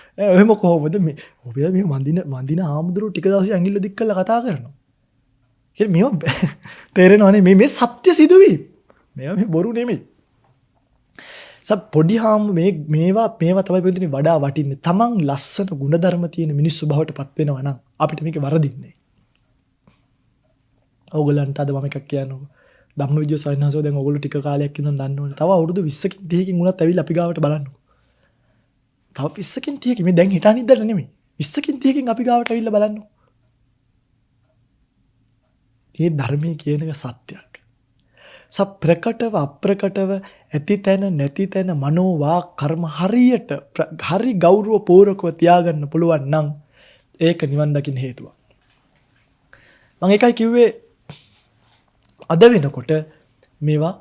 එහම කොහොමද මේ ඔබේ මේ මන්දින මන්දින ආමුදුරු ටික දවස ඇඟිල්ල දික් කල කතා කරනවා මෙ තේරෙනවානේ මේ සත්‍ය සිදුවී මේවා මේ බොරු නෙමෙයි. සබ් පොඩි හාම් මේ මේවා මේවා තමයි බෙදුනේ වඩා වටින්නේ. Taman ලස්සන ಗುಣධර්ම තියෙන මිනිස්සු බවට පත් වෙනවා නම් අපිට මේක වරදින්නේ. ඕගලන්ට අද මම එකක් කියන්නකෝ. ධම්මවිජය සයන්හසෝ දැන් ඕගොල්ලෝ ටික කාලයක් ඉඳන් දන්නවනේ. තව අවුරුදු 20කින් 30කින් උනත් ඇවිල්ලා අපි ගාවට බලන්නකෝ. තව 20කින් 30කින් මේ දැන් හිටා නිද්දට නෙමෙයි. 20කින් 30කින් අපි ගාවට ඇවිල්ලා බලන්නකෝ. මේ ධර්මයේ කියනක සත්‍යයක්. සප්‍රකටව අප්‍රකටව ඇති තැන නැති තැන මනෝවා කර්ම හරියට හරි ගෞරව පූර්වකව තියාගන්න පුළුවන් නම් ඒක නිවන් දකින්න හේතුවක්. මම ඒකයි කිව්වේ අද වෙනකොට මේවා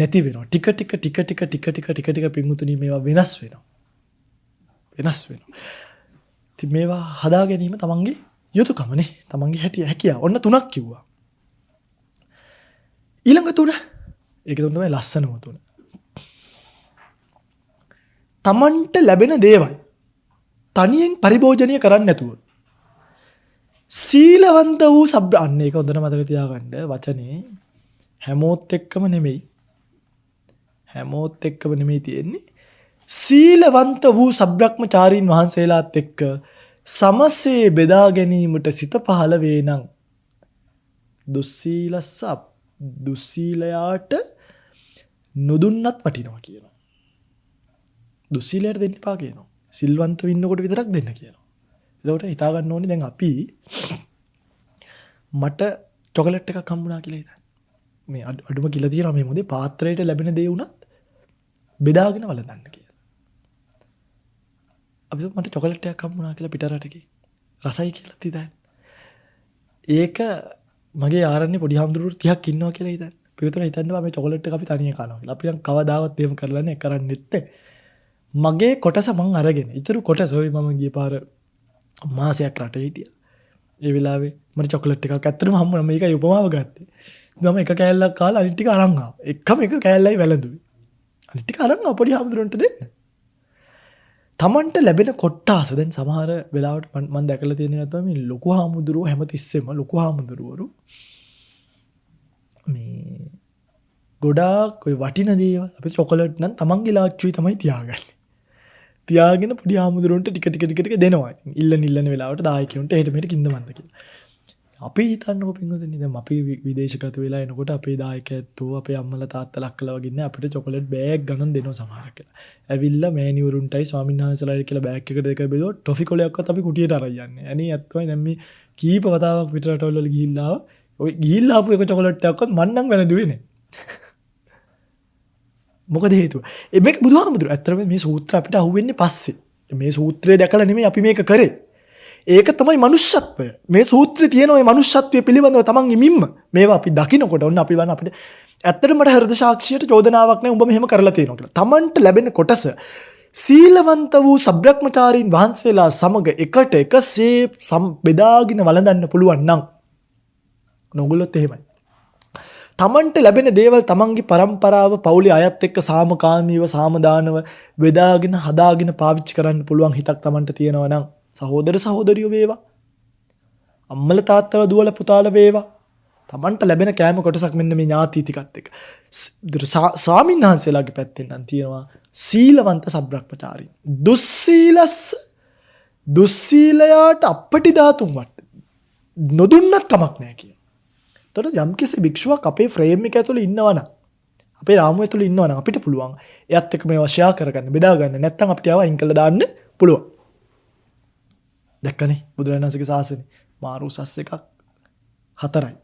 නැති වෙනවා. ටික ටික ටික ටික ටික ටික ටික ටික පිංගුතුනි මේවා වෙනස් වෙනවා. වෙනස් වෙනවා. ඉතින් මේවා හදා ගැනීම තමන්ගේ යුතුයකමනේ. තමන්ගේ හැටි හැකියාව. ඔන්න තුනක් කිව්වා. ඊළඟ තුන එක තුන්තමයි ලස්සනම තුන තමන්ට ලැබෙන දේවල් තනියෙන් පරිභෝජනය කරන්න නැතුව සීලවන්ත වූ සබ්‍රන්න එක හොඳට මතක තියාගන්න වචනේ හැමෝත් එක්කම නෙමෙයි හැමෝත් එක්කම නෙමෙයි තියෙන්නේ සීලවන්ත වූ සබ්‍රක්‍මචාරීන් වහන්සේලාත් එක්ක සමසේ බෙදා ගැනීමට සිත පහළ වේ නම් දුස්සීලස්සප් දුස්සීලයාට නොදුන්නත් වටිනවා කියනවා. දුස්සීලයට දෙන්න පා කියනවා. සිල්වන්ත වෙන්නකොට විතරක් දෙන්න කියනවා. එතකොට හිතා ගන්න ඕනේ දැන් අපි මට චොකලට් එකක් හම්බුණා කියලා හිතන්න. මේ අඩුම කියලා තියනවා මේ මොදේ පාත්‍රයට ලැබෙන දේ වුණත් බෙදාගෙන වළඳන්න කියලා. අපි මට චොකලට් එකක් හම්බුණා කියලා පිටරටකේ රසයි කියලා තියදන්. ඒක මගේ ආරන්නේ පොඩි හාමුදුරුවෝ 30ක් ඉන්නවා කියලා හිතන්න. පිටුතන හිතන්නවා මේ චොකලට් එක අපි තනියෙන් කනවා කියලා. අපි නම් කවදාවත් එහෙම කරලා නැහැ කරන්නෙත් මගේ කොටස මං අරගෙන. ඊටු කොටස ඔය මම ගිය පාර මාසයක් රටේ හිටියා. ඒ වෙලාවේ මට චොකලට් එකක් ඇත්තටම හම්බුණා. මේකයි උපමාව ගත්තේ. මම එක කෑල්ලක් කාලා අනිත් ටික අරන් ආවා. එකම එක කෑල්ලයි වැළඳුවේ. අනිත් ටික අරන් ආව පොඩි හාමුදුරුවන්ට දෙන්න. තමන්ට ලැබෙන කොට්ටාස දැන් සමහර වෙලාවට මන් දැකල තියෙන ඇතම ලොකු හාමුදුරුව හැම තිස්සෙම ලොකු හාමුදුරුවරු මේ ගොඩාක් වටින දේව අප චොකලට් නම් තමන්ගේ ලාච්චුයි තමයි තියාගන්න තියාගෙන පොඩි හාමුදුරුවන්ට ටිකටිකටික දෙනවා ඉල්ල නිල්ලන වෙලාවට දායකවුන්ට හටමට කිින්දමන්දක අපි හිතන්න පින්වද නිදම අපි විදේශකත වෙලා එනකොට අපේ දායක ඇත්තුව අප අම්මල තාත්ත ලක්කලාගන්න අපට චොකලට බෑග් ගන දෙන සමහර කියලා ඇවිල්ල මෑනිවරුන්ටයි ස්වාමින්හසලයි කියලා බෑක්ක දෙක බෙද ටොෆි කොලයක් අපි කුටියට අරයන්න ඇනි ඇත්වයි නැම කීප කතාවක් පිටරටවල්ල ගිල්ලා ඔය ගිල්ලාපු එක චොකලට්ටක්කොත් මන්නම් වැලදවෙන මොක දේතු එමෙක් බුදුහාමුදුර ඇතරම මේ සූත්‍ර අපිට හුවෙන්නේ පස්සේ මේ සූත්‍රය දැකල නෙමේ අපි මේක කරේ ඒක තමයි මනුෂ්‍යත්වය. මේ සූත්‍රයේ තියෙන ওই මනුෂ්‍යත්වය පිළිබඳව තමන් ඉමින්ම මේවා අපි දකිනකොට ඔන්න අපි වань අපිට ඇත්තටම හෘද සාක්ෂියට චෝදනාවක් නෑ උඹ මෙහෙම කරලා තියෙනවා කියලා. තමන්ට ලැබෙන කොටස සීලවන්ත වූ සබ්‍රක්‍මචාරීන් වහන්සේලා සමග එකට එකසේ බෙදාගෙන වළඳන්න පුළුවන් නම් නොගොල්ලොත් එහෙමයි. තමන්ට ලැබෙන දේවල් තමන්ගේ પરම්පරාව පවුලේ අයත් එක්ක සාමකාමීව සාමදානව බෙදාගෙන හදාගෙන පාවිච්චි කරන්න පුළුවන් හිතක් තමන්ට තියෙනවා නම් සහෝදර සහෝදරියෝ වේවා. අම්මල තාත්තල දුවල පුතාල වේවා. තමන්ට ලැබෙන කෑම කොටසක් මෙන්න මේ ඥාතීතිකත් එක. ස්වාමීන් වහන්සේලාගේ පැත්තෙන් නම් තියෙනවා සීලවන්ත සබ්‍රක්්මචාරී. දුස්සීලස් දුස්සීලයාට අපපටි ධාතුන් වට. නොදුන්නත් කමක් නෑ කිය. තොට යම්කිසි භික්ෂුවක් අපේ ෆ්‍රේම්මික ඇතුළ ඉන්නවන අපේ රාම තුළ ඉන්නවන අපිට පුළුවන් එත් එක මේ වශයා කරගන්න බෙදාගන්න නැත්තම් අපිට යාව ඉංකල දාන්න පුළුවන්. දැක්කනේ බුදුරජාණන්සේගේ ශාසනේ මාරු උසස් එකක් හතරයි.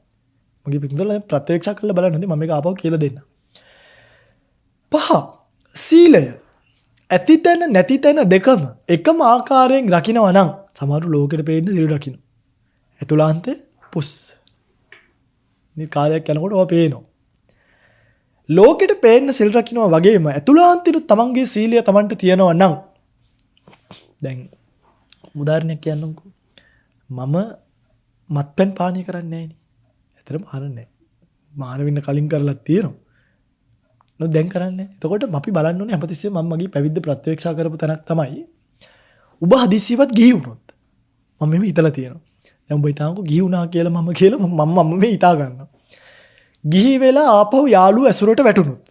මගේ පිටුදල ප්‍රත්‍යක්ෂ කරලා බලන්න මම මේක ආපහු කියලා දෙන්න. පහ සීලය ඇතිතැන නැතිතැන දෙකම එකම ආකාරයෙන් රකිනවා නම් සමහරු ලෝකෙට පේන්න සිල් රකින්න. ඇතුළාන්තේ පුස්. කාලයක් යනකොට ඔවා පේනවා. ලෝකෙට පේන්න සිල් රකින්නවා වගේම ඇතුළාන්තිනු තමන්ගේ සීලිය තමන්ට තියෙනවා නම් දැන් උදාහරණයක් කියන්නම්කෝ. මම මත්පැන් පානය කරන්නේ නැහෙනි. ඇත්තටම අරන්නේ. මාන වෙන්න කලින් කරලා තියෙනවා. නෝ දැන් කරන්නේ. එතකොට අපි බලන්න ඕනේ හැමතිස්සෙම මම මගේ පැවිද්ද ප්‍රත්‍යක්ෂා කරපු තැනක් තමයි. ඔබ හදිස්සියවත් ගිහි වුණොත් මම මෙහෙම හිතලා තියෙනවා. දැන් ඔබ හිතාවකෝ ගිහි වුණා කියලා මම කියලා මම මම මේ හිතා ගන්නවා. ගිහි වෙලා ආපහු යාළුවෝ ඇසුරට වැටුනොත්.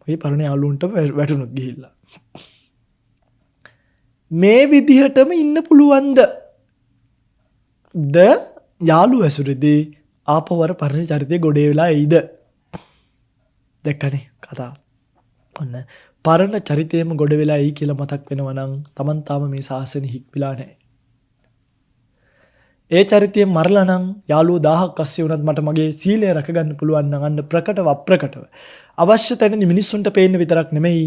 මගේ පරණ යාළුවන්ට වැටුනොත් ගිහිල්ලා. මේ විදිහටම ඉන්න පුළුවන්ද? ද යාළු ඇසුරේදී ආපවර පරණ චරිතය ගොඩේ වෙලා එයිද? දැක්කනේ කතාව. ඔන්න පරණ චරිතයම ගොඩ වෙලා එයි කියලා මතක් වෙනවා නම් Taman තාම මේ සාසනේ හික්විලා නැහැ. ඒ චරිතය මරලා නම් යාළුවෝ දහහක් අස්සේ වුණත් මට මගේ සීලය රැකගන්න පුළුවන් නම් අන්න ප්‍රකටව අප්‍රකටව අවශ්‍ය තැනදී මිනිස්සුන්ට පේන්න විතරක් නෙමෙයි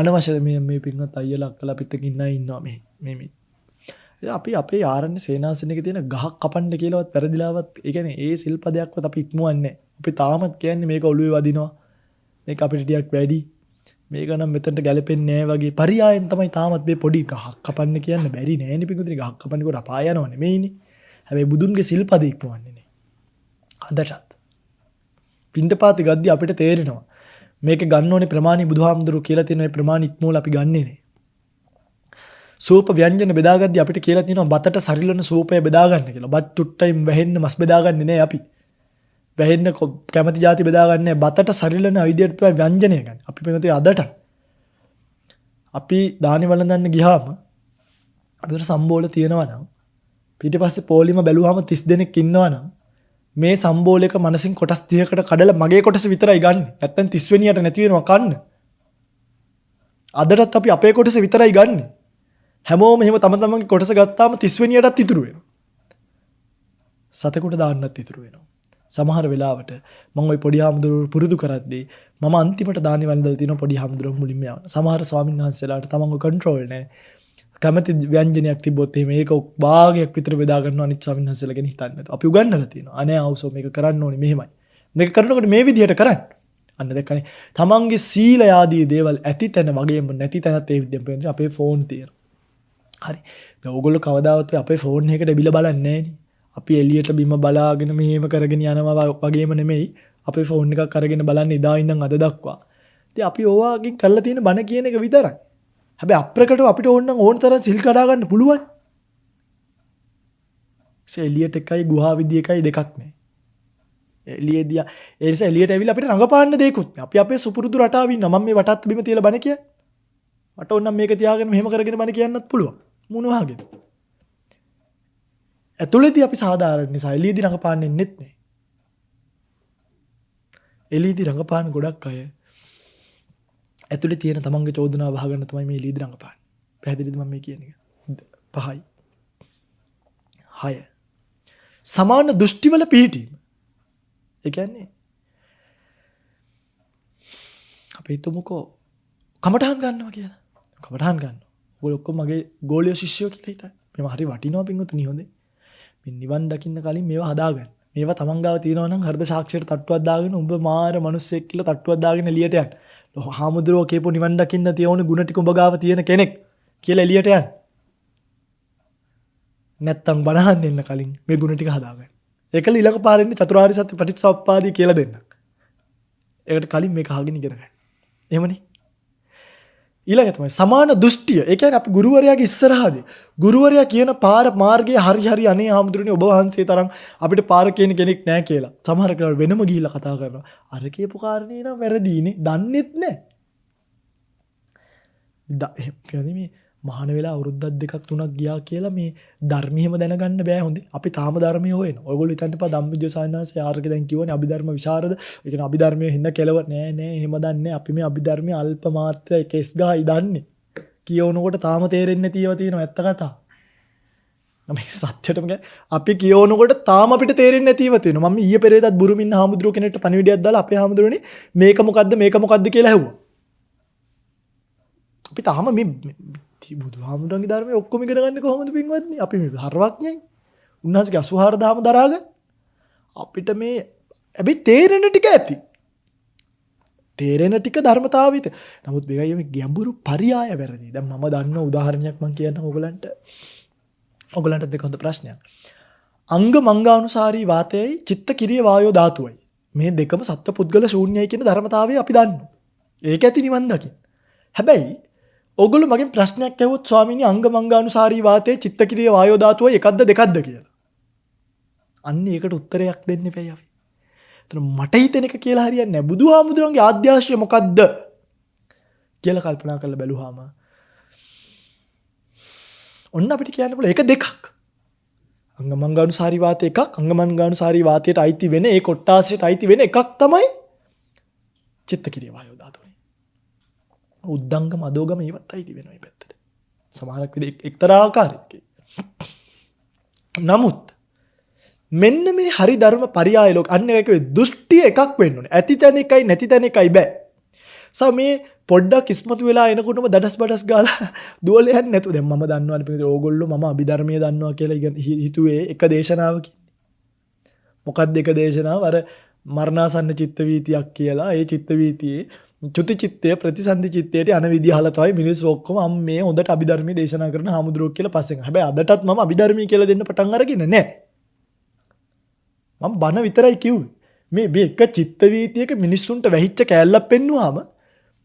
අනවශ්‍ය මේ මේ පින්වත් අයියලා අක්කලා පිටක ඉන්න ඉන්නවා මේ මේ මේ අපි අපේ ආරණ්‍ය සේනාසනයේ තියෙන ගහක් කපන්න කියලාවත් පෙරදිලාවත් ඒ කියන්නේ ඒ සිල්පදයක්වත් අපි ඉක්මවන්නේ අපි තාමත් කියන්නේ මේක ඔළුවේ වදිනවා මේක අපිට ටිකක් වැඩි මේක නම් මෙතනට ගැලපෙන්නේ නැහැ වගේ පරියායෙන් තමයි තාමත් මේ පොඩි ගහක් කපන්න කියන්න බැරි නෑනේ පිටුදින ගහක් කපන්නකොට අපාය යනවා නෙමෙයිනේ හැබැයි බුදුන්ගේ සිල්පද ඉක්මවන්නේ නේ අදටත් පින්ඩපාති ගද්දි අපිට තේරෙනවා මේක ගන්න ඕනේ ප්‍රමාණි බුදුහාමුදුරු කියලා තියෙන ප්‍රමාණි ඉක්මෝල අපි ගන්නෙ නේ. සූප ව්‍යංජන බෙදාගද්දී අපිට කියලා තියෙනවා බතට සරිලන සූපය බෙදාගන්න කියලා. බත් චුට්ටයින් වැහෙන්න මස් බෙදාගන්නේ නෑ අපි. වැහෙන්න කැමති જાති බෙදාගන්නේ බතට සරිලන විදියට තමයි ව්‍යංජනය ගන්න. අපි මෙතන අදට අපි දානි වළඳන්න ගියාම අපිට සම්බෝල තියෙනවා නම් පිටිපස්සේ පොලිම බැලුවාම 30 දෙනෙක් ඉන්නවා නම් මේ සම්බෝලක මනසින් කොටස් 30කට කඩලා මගේ කොටස විතරයි ගන්න. නැත්තම් 30 වෙනියට නැති වෙනවා කන්න. අදටත් අපි අපේ කොටස විතරයි ගන්න. හැමෝම එහෙම තම තමන්ගේ කොටස ගත්තාම 30 වෙනියටත් ඉතුරු වෙනවා. සතෙකුට දාන්නත් ඉතුරු වෙනවා. සමහර වෙලාවට මම ওই පොඩි හාමුදුරුවෝ පුරුදු කරද්දී මම අන්තිමට දානි වන්දල් තියෙන පොඩි හාමුදුරුවෝ මුලින්ම යනවා. සමහර ස්වාමීන් වහන්සේලාට තමන්ව කන්ට්‍රෝල් නැහැ. කැමති ව්‍යංජනයක් තිබොත් එම ඒක භාගයක් විතර බෙදාගන්න අනිත් සමින්හසලගෙන හිතන්න අපි උගන්නල තියෙන අනේ අවසෝ මේක කරන්න ඕනේ මෙහෙමයි දෙක කරනකොට මේ විදිහට කරන්න අන්න දෙකනේ තමන්ගේ සීලයාදී දේවල් ඇති තැන වගේම නැති තැනත් ඒ විදිහෙන් පේන්නේ අපේ ෆෝන් තියෙන හරි දැන් ඕගොල්ලෝ කවදාවත් අපේ ෆෝන් එකට බිල බලන්නේ අපි එළියට බිම බලාගෙන මෙහෙම කරගෙන යනවා වගේම නෙමෙයි අපේ ෆෝන් එකක් අරගෙන බලන්නේ ඉදා ඉඳන් අද දක්වා ඉතින් අපි ඕවාගෙන් කරලා තියෙන බණ කියන එක විතරයි හැබැයි අප්‍රකටව අපිට ඕන නම් ඕන තරම් සිල් කඩා ගන්න පුළුවන්. එළියට එකයි ගුහා විදි එකයි දෙකක් නෑ. එළියේදී ඒ නිසා එළියට ඇවිල්ලා අපිට රඟපාන්න දෙයක්වත් නෑ. අපි අපේ සුපුරුදු රටාව ඉන්න මම මේ වටත් බිම තියලා බණ කිය. මට ඕන නම් මේක තියාගෙන මෙහෙම කරගෙන බණ කියන්නත් පුළුවන්. මොන වහගෙන. ඇතුළේදී අපි සාධාරණ නිසා එළියේදී රඟපාන්නෙත් නෑ. එළියේදී රඟපාන ගොඩක් අය ඇතුළ තියෙන තමන්ගේ චෝදනා භාගන්න තමයි මේ ලීදරඟ පාන් පැදිලිදම මේ කියන එක පහයි හය සමාන දෘෂ්ටිවල පිහිටීම එකන්නේ අපි තුමුකෝ කමටහන් ගන්නවා කියලා කමටහන් ගන්න ගොලොක්කො මගේ ගෝලය ශිෂ්‍යෝ කියලා හිත මෙම හරි වටිනවා පින්ගොතු නිහොද නිවන් දකින්න කලින් මේවා හදාගන්න මේවා තමන්ගාව තියෙනවනම් හර්ද සාක්ෂයට තට්ටුවත්දාගෙන උඹ මාර මනුස්සෙක් කියලා තට්ටුවත්දාගෙන ලියට යන්න හාමුදුරුව කියපු නිවන් දකින්න තියෙන ගුණටික උඹ ගාව තියෙන කෙනෙක් කියලා එළියට යන්න. නැත්තම් බණහන් දෙන්න කලින් මේ ගුණ ටික හදාගන්න. ඒකල ඊළඟ පාරෙන්නේ චතුරාර්ය සත්‍ය පටිච්චසමුප්පාදය කියලා දෙන්න. ඒකට කලින් මේක අහගෙන ඉගෙන ගන්න. එහෙමනේ. ඊළඟතමයි සමාන දෘෂ්ටිය එකන අප ගුරුවරයාගේ ඉස්සරහද. ගුරුවරයා කියන පාර මාර්ගය හරි හරි අනේ හාමුදුරනය ඔබහන්සේ තරම් අපිට පාර කියන කෙනෙක් නෑ කියලා සමහර කර වෙනම ගිහිල කතා කරන. අර කියපු කාරණය නම් වැරදීනේ දන්නෙත් නෑ. දම මහන වෙලා අවුරුද්දක් දෙකක් තුනක් ගියා කියලා මේ ධර්මයේම දැනගන්න බෑ හොඳේ. අපි තාම ධර්මයේ හොයන. ඔයගොල්ලෝ හිතන්නපා ධම්මවිජය සායනාසේ ආර්ග දැන් කියවනේ අභිධර්ම විශාරද. ඒ කියන්නේ අභිධර්මයේ හින්න කෙලව නෑ නෑ එහෙම දන්නේ. අපි මේ අභිධර්මයේ අල්ප මාත්‍ර එකස් ගහයි දන්නේ. කියවනකොට තාම තේරෙන්නේ තියව තියෙනවා ඇත්ත කතා. මේ සත්‍යයටම අපි කියවනකොට තාම අපිට තේරෙන්නේ නැතිව තියෙනවා. මම ඊයේ පෙරේදත් බුරුමින් හාමුදුරුව කෙනෙක්ට පණිවිඩයක් දාලා අපේ හාමුදුරනේ මේක මොකද්ද මේක මොකද්ද කියලා ඇහුවා. අපි තාම මේ බුදු හාමුදුරන්ගේ ධර්මය ඔක්කොම ඉගෙන ගන්න කොහොමද පින්වත්නි? අපි මේ හරවක්ඥයි. උන්වහන්සේගේ 84 දාම දරාගන්න. අපිට මේ හැබැයි තේරෙන ටික ඇති. තේරෙන ටික ධර්මතාවිත. නමුත් මේකයි මේ ගැඹුරු පරයය වැරදි. දැන් මම දන්න උදාහරණයක් මම කියන්නම් ඕගලන්ට. ඕගලන්ට දෙක හොඳ ප්‍රශ්නයක්. අංග මංගානුසාරී වාතයයි චිත්ත කිරිය වායෝ ධාතුවයි. මේ දෙකම සත්ත්ව පුද්ගල ශූන්‍යයි කියන ධර්මතාවය අපි දන්නවා. ඒක ඇති නිවන් දකින්න. හැබැයි ඔගොල මගේ ප්‍රශ්නයක් ඇවොත් ස්වාමිනි අංග මංගානු සාරී වාතය චිත්තකිරිය වායෝධාතුව එකක්ද දෙකක්ද කියලා. අන්න ඒකට උත්තරයක් දෙන්න පැයි අපි. තන මට හිතෙනක කියලා හරිය නැබුදු හාමුදුරන්ගේ අධ්‍යාශය මොකක්ද කියල කල්පනා කරල බැලුහාම ඔන්න අපිට කියන්නපුල එක දෙකක් අංග මංගානු සාරිවාතය එකක් අංග මංගානු සාරිවාතයට අයිති වෙන ඒ කොට්ටාසයට අයිති වෙන එකක් තමයි චිත්ත කිරිය වායෝධාතුව. උද්දංග මදෝගම ඒවත් අයිති වෙනයි පැත්තට සමානක් විද එක්තරාකාරයක නමුත් මෙන්න මේ හරි ධර්ම පරියායලෝක අන්න එක දෘෂ්ටිය එකක් වෙන්නුන ඇති තැනෙකයි නැති තැනෙකයි බෑ සමේ පොඩ්ඩක් ඉස්මතු වෙලා එනකොටම දඩස් බඩස් ගාලා දුවලයන් නැතු දැන් මම දන්නවා පිළිතුර ඕගොල්ලෝ මම අභිධර්මයේ දන්නවා කියලා ඉගෙන හිතුවේ එක දේශනාවකින් මොකක්ද එක දේශනාව අර මරණාසන්න චිත්ත වීතියක් කියලා ඒ චිත්ත වීතියේ චුති චිත්තය ප්‍රතිසන්ධි චිත්තයට යන විදිහල තමයි මිනිස්සු ඔක්කොම අම් මේ හොඳට අභිධර්මයේ දේශනා කරන හාමුදුරුවෝ කියලා පස්සෙන්. හැබැයි අදටත් මම අභිධර්මයේ කියලා දෙන්න පටන් අරගෙන නැහැ. මම බන විතරයි කිව්වේ. මේ මේ එක චිත්ත වීතියක මිනිස්සුන්ට වැහිච්ච කෑල්ලක් පෙන්නුවාම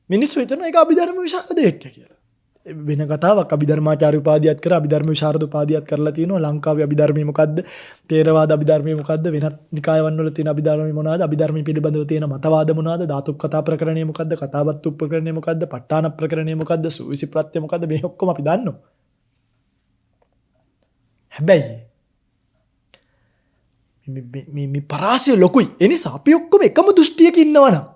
මිනිස්සු හිතනවා ඒක අභිධර්ම විශාරදයක් කියලා. වෙන කතාවක් අභිධර්මාචාර උපාධියත් කර අභිධර්ම විශාරද උපාධියත් කරලා තියෙනවා ලංකාවේ අභිධර්මයේ මොකද්ද තේරවාද අභිධර්මයේ මොකද්ද වෙනත් නිකායවන් වල තියෙන අභිධර්මයේ මොනවාද අභිධර්ම පිළිබඳව තියෙන මතවාද මොනවාද ධාතු කතා ප්‍රකරණය මොකද්ද කතාවත් උපකරණය මොකද්ද ප ဋ ාණ ප්‍රකරණය මොකද්ද සූවිසි ප්‍රත්‍ය මොකද්ද මේ ඔක්කොම අපි දන්නවා හැබැයි මේ මේ පරාසය ලොකුයි එනිසා අපි ඔක්කොම එකම දෘෂ්ටියක ඉන්නවනම්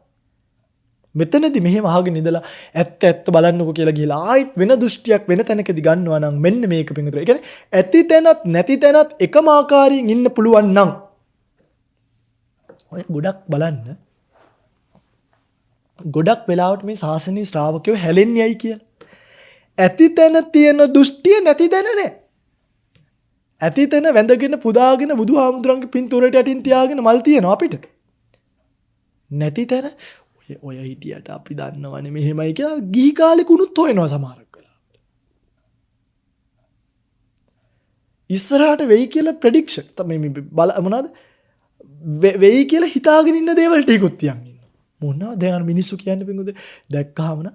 මෙතනදි මෙහෙම අහගෙන ඉඳලා ඇත්ත ඇත්ත බලන්නකො කියලා ගිහලා ආයෙත් වෙන දෘෂ්ටියක් වෙන තැනකදී ගන්නවා නම් මෙන්න මේක පිටුතර. ඒ කියන්නේ ඇති තැනත් නැති තැනත් එකම ආකාරයෙන් ඉන්න පුළුවන් නම් ඔය ගොඩක් බලන්න ගොඩක් වෙලාවට මේ ශාසනීය ශ්‍රාවකයෝ හැලෙන්නේ ඇයි කියලා. ඇති තැන තියෙන දෘෂ්ටිය නැති තැන නෑ. ඇති තැන වැඳගෙන පුදාගෙන බුදුහාමුදුරන්ගේ පින්තූරයට යටින් තියාගෙන මල් තියෙනවා අපිට. නැති තැන ඔය හිටියට අපි දන්නවන මෙහෙමයි කියලා ගිහි කාලෙකුණුත් හොයනවා සමාරක් වෙලාට ඉස්සරහට වෙයි කියල ප්‍රඩික්ෂක් තම බල මනද වෙයි කියලා හිතාගෙනන්න දේවල්ටයකුත්තියන් මොන්නවා දෙයන් මිනිස්සු කියන්න පිකුද දැක්කාමන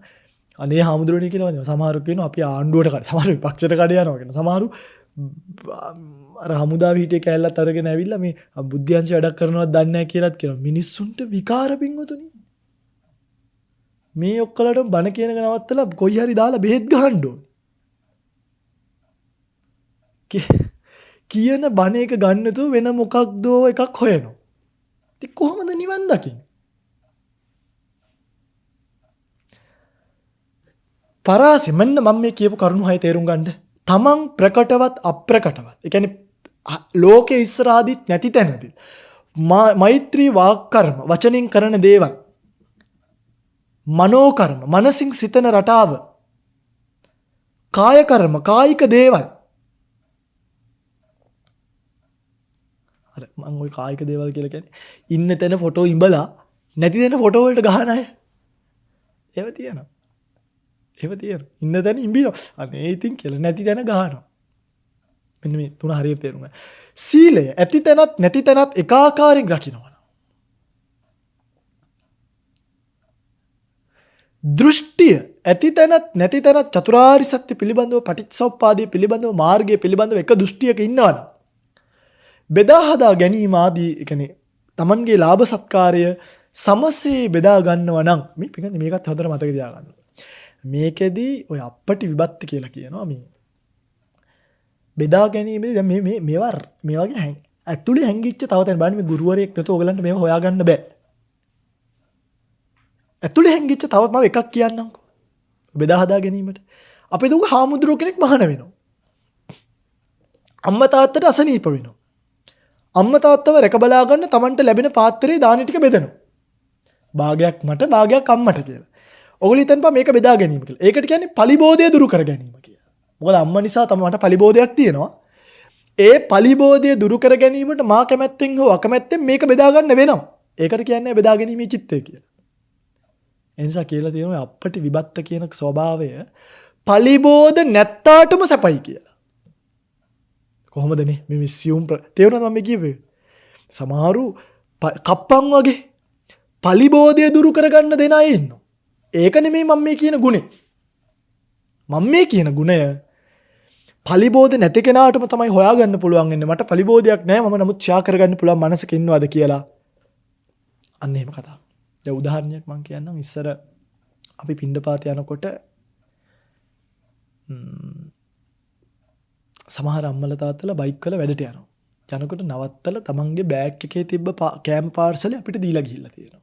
අනේ හාමුදුරුවනි කියලවද සමාරුකයන අපි ආණ්ඩුවට සමාරු පක්ෂට කඩයනගෙන සමාරු හමුදා විට කැල්ල තරග නැවිල්ල මේ බුද්ධ්‍යංශ වැඩක් කරනවා දන්න කියලත් කියෙන මිනිස්සුන්ට විකාර පින්වතුනි මේ ඔක්කොලටම බණ කියනක නවත්තලා කොයි හරි දාලා බෙහෙත් ගහන්න කියන බණ එක ගන්නතු වෙන මොකක්දෝ එකක් හොයනවා. ඉතින් කොහොමද නිවන් දකින්නේ? පරාසෙ මෙන්න මම මේ කියපු කරුණු හය තේරුම් ගන්න. තමන් ප්‍රකටවත් අප්‍රකටවත්. ඒ කියන්නේ ලෝකයේ ඉස්සරහදිත් නැති තැනදී මෛත්‍රී වාක් කර්ම වචනින් කරන දේවල් මනෝකර්ම මනසින් සිතන රටාව කාය කර්ම කායික දේවල් අර මං ওই කායික දේවල් කියලා කියන්නේ ඉන්න තැන ෆොටෝ ඉඹලා නැති තැන ෆොටෝ වලට ගහන අය ඒව තියෙනවා ඒව තියෙනවා ඉන්න තැන ඉඹිනවා අනේ ඉතින් කියලා නැති තැන ගහනවා මෙන්න මේ තුන හරියට තේරුම. සීලය ඇති තැනත් නැති තැනත් එකාකාරයෙන් රකින්නවා. දෘෂ්ටිය ඇති තැනත් නැති තැනත් චතුරාරි සත්‍ය පිළිබඳව පටිච්චසමුප්පාදයේ පිළිබඳව මාර්ගයේ පිළිබඳව එක දෘෂ්ටියක ඉන්නවනම් බෙදා හදා ගැනීම ආදී يعني Tamanගේ ලාභ සත්කාරය සමසේ බෙදා ගන්නවා නම් මේ පිටින් මේකත් හතර මතක තියාගන්න. මේකෙදි ඔය අපටි විභත්ති කියලා කියනවා මේ. බෙදා ගැනීමේදී දැන් මේ මේ මේවා මේ වගේ ඇතුලේ හැංගිච්ච තව තැන බලන්න මේ ගුරුවරයෙක් නැතුව ඔයගලන්ට මේව හොයාගන්න බෑ. ඇතුළේ හැංගිච්ච තවත් මම එකක් කියන්නම්කො. බෙදා හදා ගැනීමට. අපේ දුක හාමුදුරුව කෙනෙක් මහාන වෙනවා. අම්මා තාත්තට අසනීප වෙනවා. අම්මා තාත්තව රැකබලා ගන්න Tamanට ලැබෙන පාත්‍රයේ දානි ටික බෙදනවා. භාගයක් මට භාගයක් අම්මට කියලා. ඔගොල්ලෝ හිතන්පා මේක බෙදා ගැනීම කියලා. ඒකට කියන්නේ පලිබෝධය දුරු කර ගැනීම කියලා. මොකද අම්මා නිසා තමයි මට පලිබෝධයක් තියෙනවා. ඒ පලිබෝධය දුරු කර ගැනීමට මා කැමැත්තෙන් හෝ අකමැත්තෙන් මේක බෙදා ගන්න වෙනවා. ඒකට කියන්නේ බෙදා ගැනීමේ චිත්තය කියලා. එනිසා කියලා තියෙනවා අපට විබත්ත කියන ස්වභාවය පලිබෝධ නැත්තාටම සැපයි කියලා. කොහොමද මේ මේ සියුම් තේරුණාද මම කියපේ? සමහරු කප්පන් වගේ පලිබෝධය දුරු කරගන්න දෙන අය ඉන්නවා. ඒක නෙමෙයි මම මේ කියන ගුණේ. මම මේ කියන ගුණය පලිබෝධ නැති කෙනාටම තමයි හොයාගන්න පුළුවන් වෙන්නේ. මට පලිබෝධයක් නැහැ. මම නමුත් ඡා කරගන්න පුළුවන් මනසක ඉන්නවද කියලා. අන්න එහෙම කතාව. ද උදාහරණයක් මං කියන්නම් ඉස්සර අපි පිණ්ඩපාත යනකොට සමහර අම්මල තාත්තලා බයික් වල වැඩට යනවා යනකොට නවත්තල තමන්ගේ බෑග් එකේ තිබ්බ කෑම පාර්සල අපිට දීලා ගිහිල්ලා තියෙනවා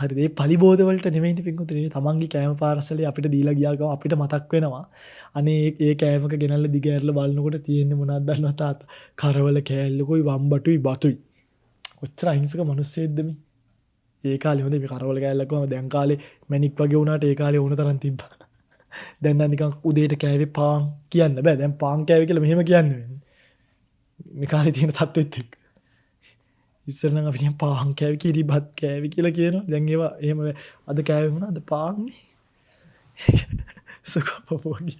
හරි මේ පරිබෝධ වලට නෙමෙයිනේ පින්කුතුනේ තමන්ගේ කෑම පාර්සල අපිට දීලා ගියා ගම අපිට මතක් වෙනවා අනේ ඒ කෑමක ගෙනල්ලා දිගෑරලා බලනකොට තියෙන්නේ මොනවද දන්නවද තාත්තා කරවල කෑල්ලකුයි වම්බටුයි බතුයි ඔච්චර අහිංසක මිනිස්සෙක්ද මේ ඒකාල හොඳ කරවල කැල්ලක්ම දැන්කාලෙ මැනික් වගේ වුණට ඒකාලෙ ඕන තරන් තිබ දැන්න නිකං උදේට කෑවේ පාන් කියන්න බෑ දැන් පාන් කෑව කියල මෙහෙම කියන්න මිකාලෙ තියෙන තත්ත්වෙත්තෙක් ඉස්සරන අපිිය පාන් කෑව කිරි බත් කෑවි කියලා කියන දැන්ඒවා එහෙම අද කෑවුණ අද පාන්නේ සකපපෝගී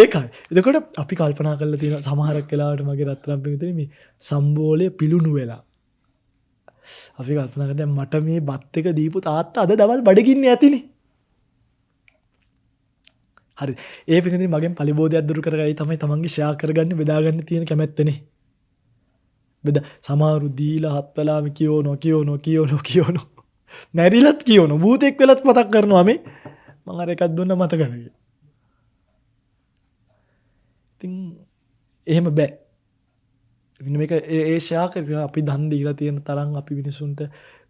ඒකයි එතකොට අපි කල්පනා කල තියෙන සමහරක් කලාට මගේ රත්තරම් පිතරීම සම්බෝලය පිළුණු වෙලා අපි කල්පනකට මට මේ බත් එක දීපු තාත්තා අද දවල් බඩගින්න ඇතිනේ හරි ඒ පිනි මගේ පලිබෝධයක් දුරු කරගයි තමයි තමන්ගේ ශා කරගන්න බෙදාගන්න තියෙන කැමැත්තෙන බෙද සමාරු දීලා හත්වලාම කියෝ නොකියෝ නොකියෝ නොකියෝනො නැරිලත් කියවනු භූතෙක් වෙලත් පතක් කරනවා මේ මඟර එකත් දුන්න මතකරගේ ඉතින් එහෙම බෑ මේක ඒශයා කරන අපි දන් දීලා තියෙන තරම් අපි මිනිසුන්ට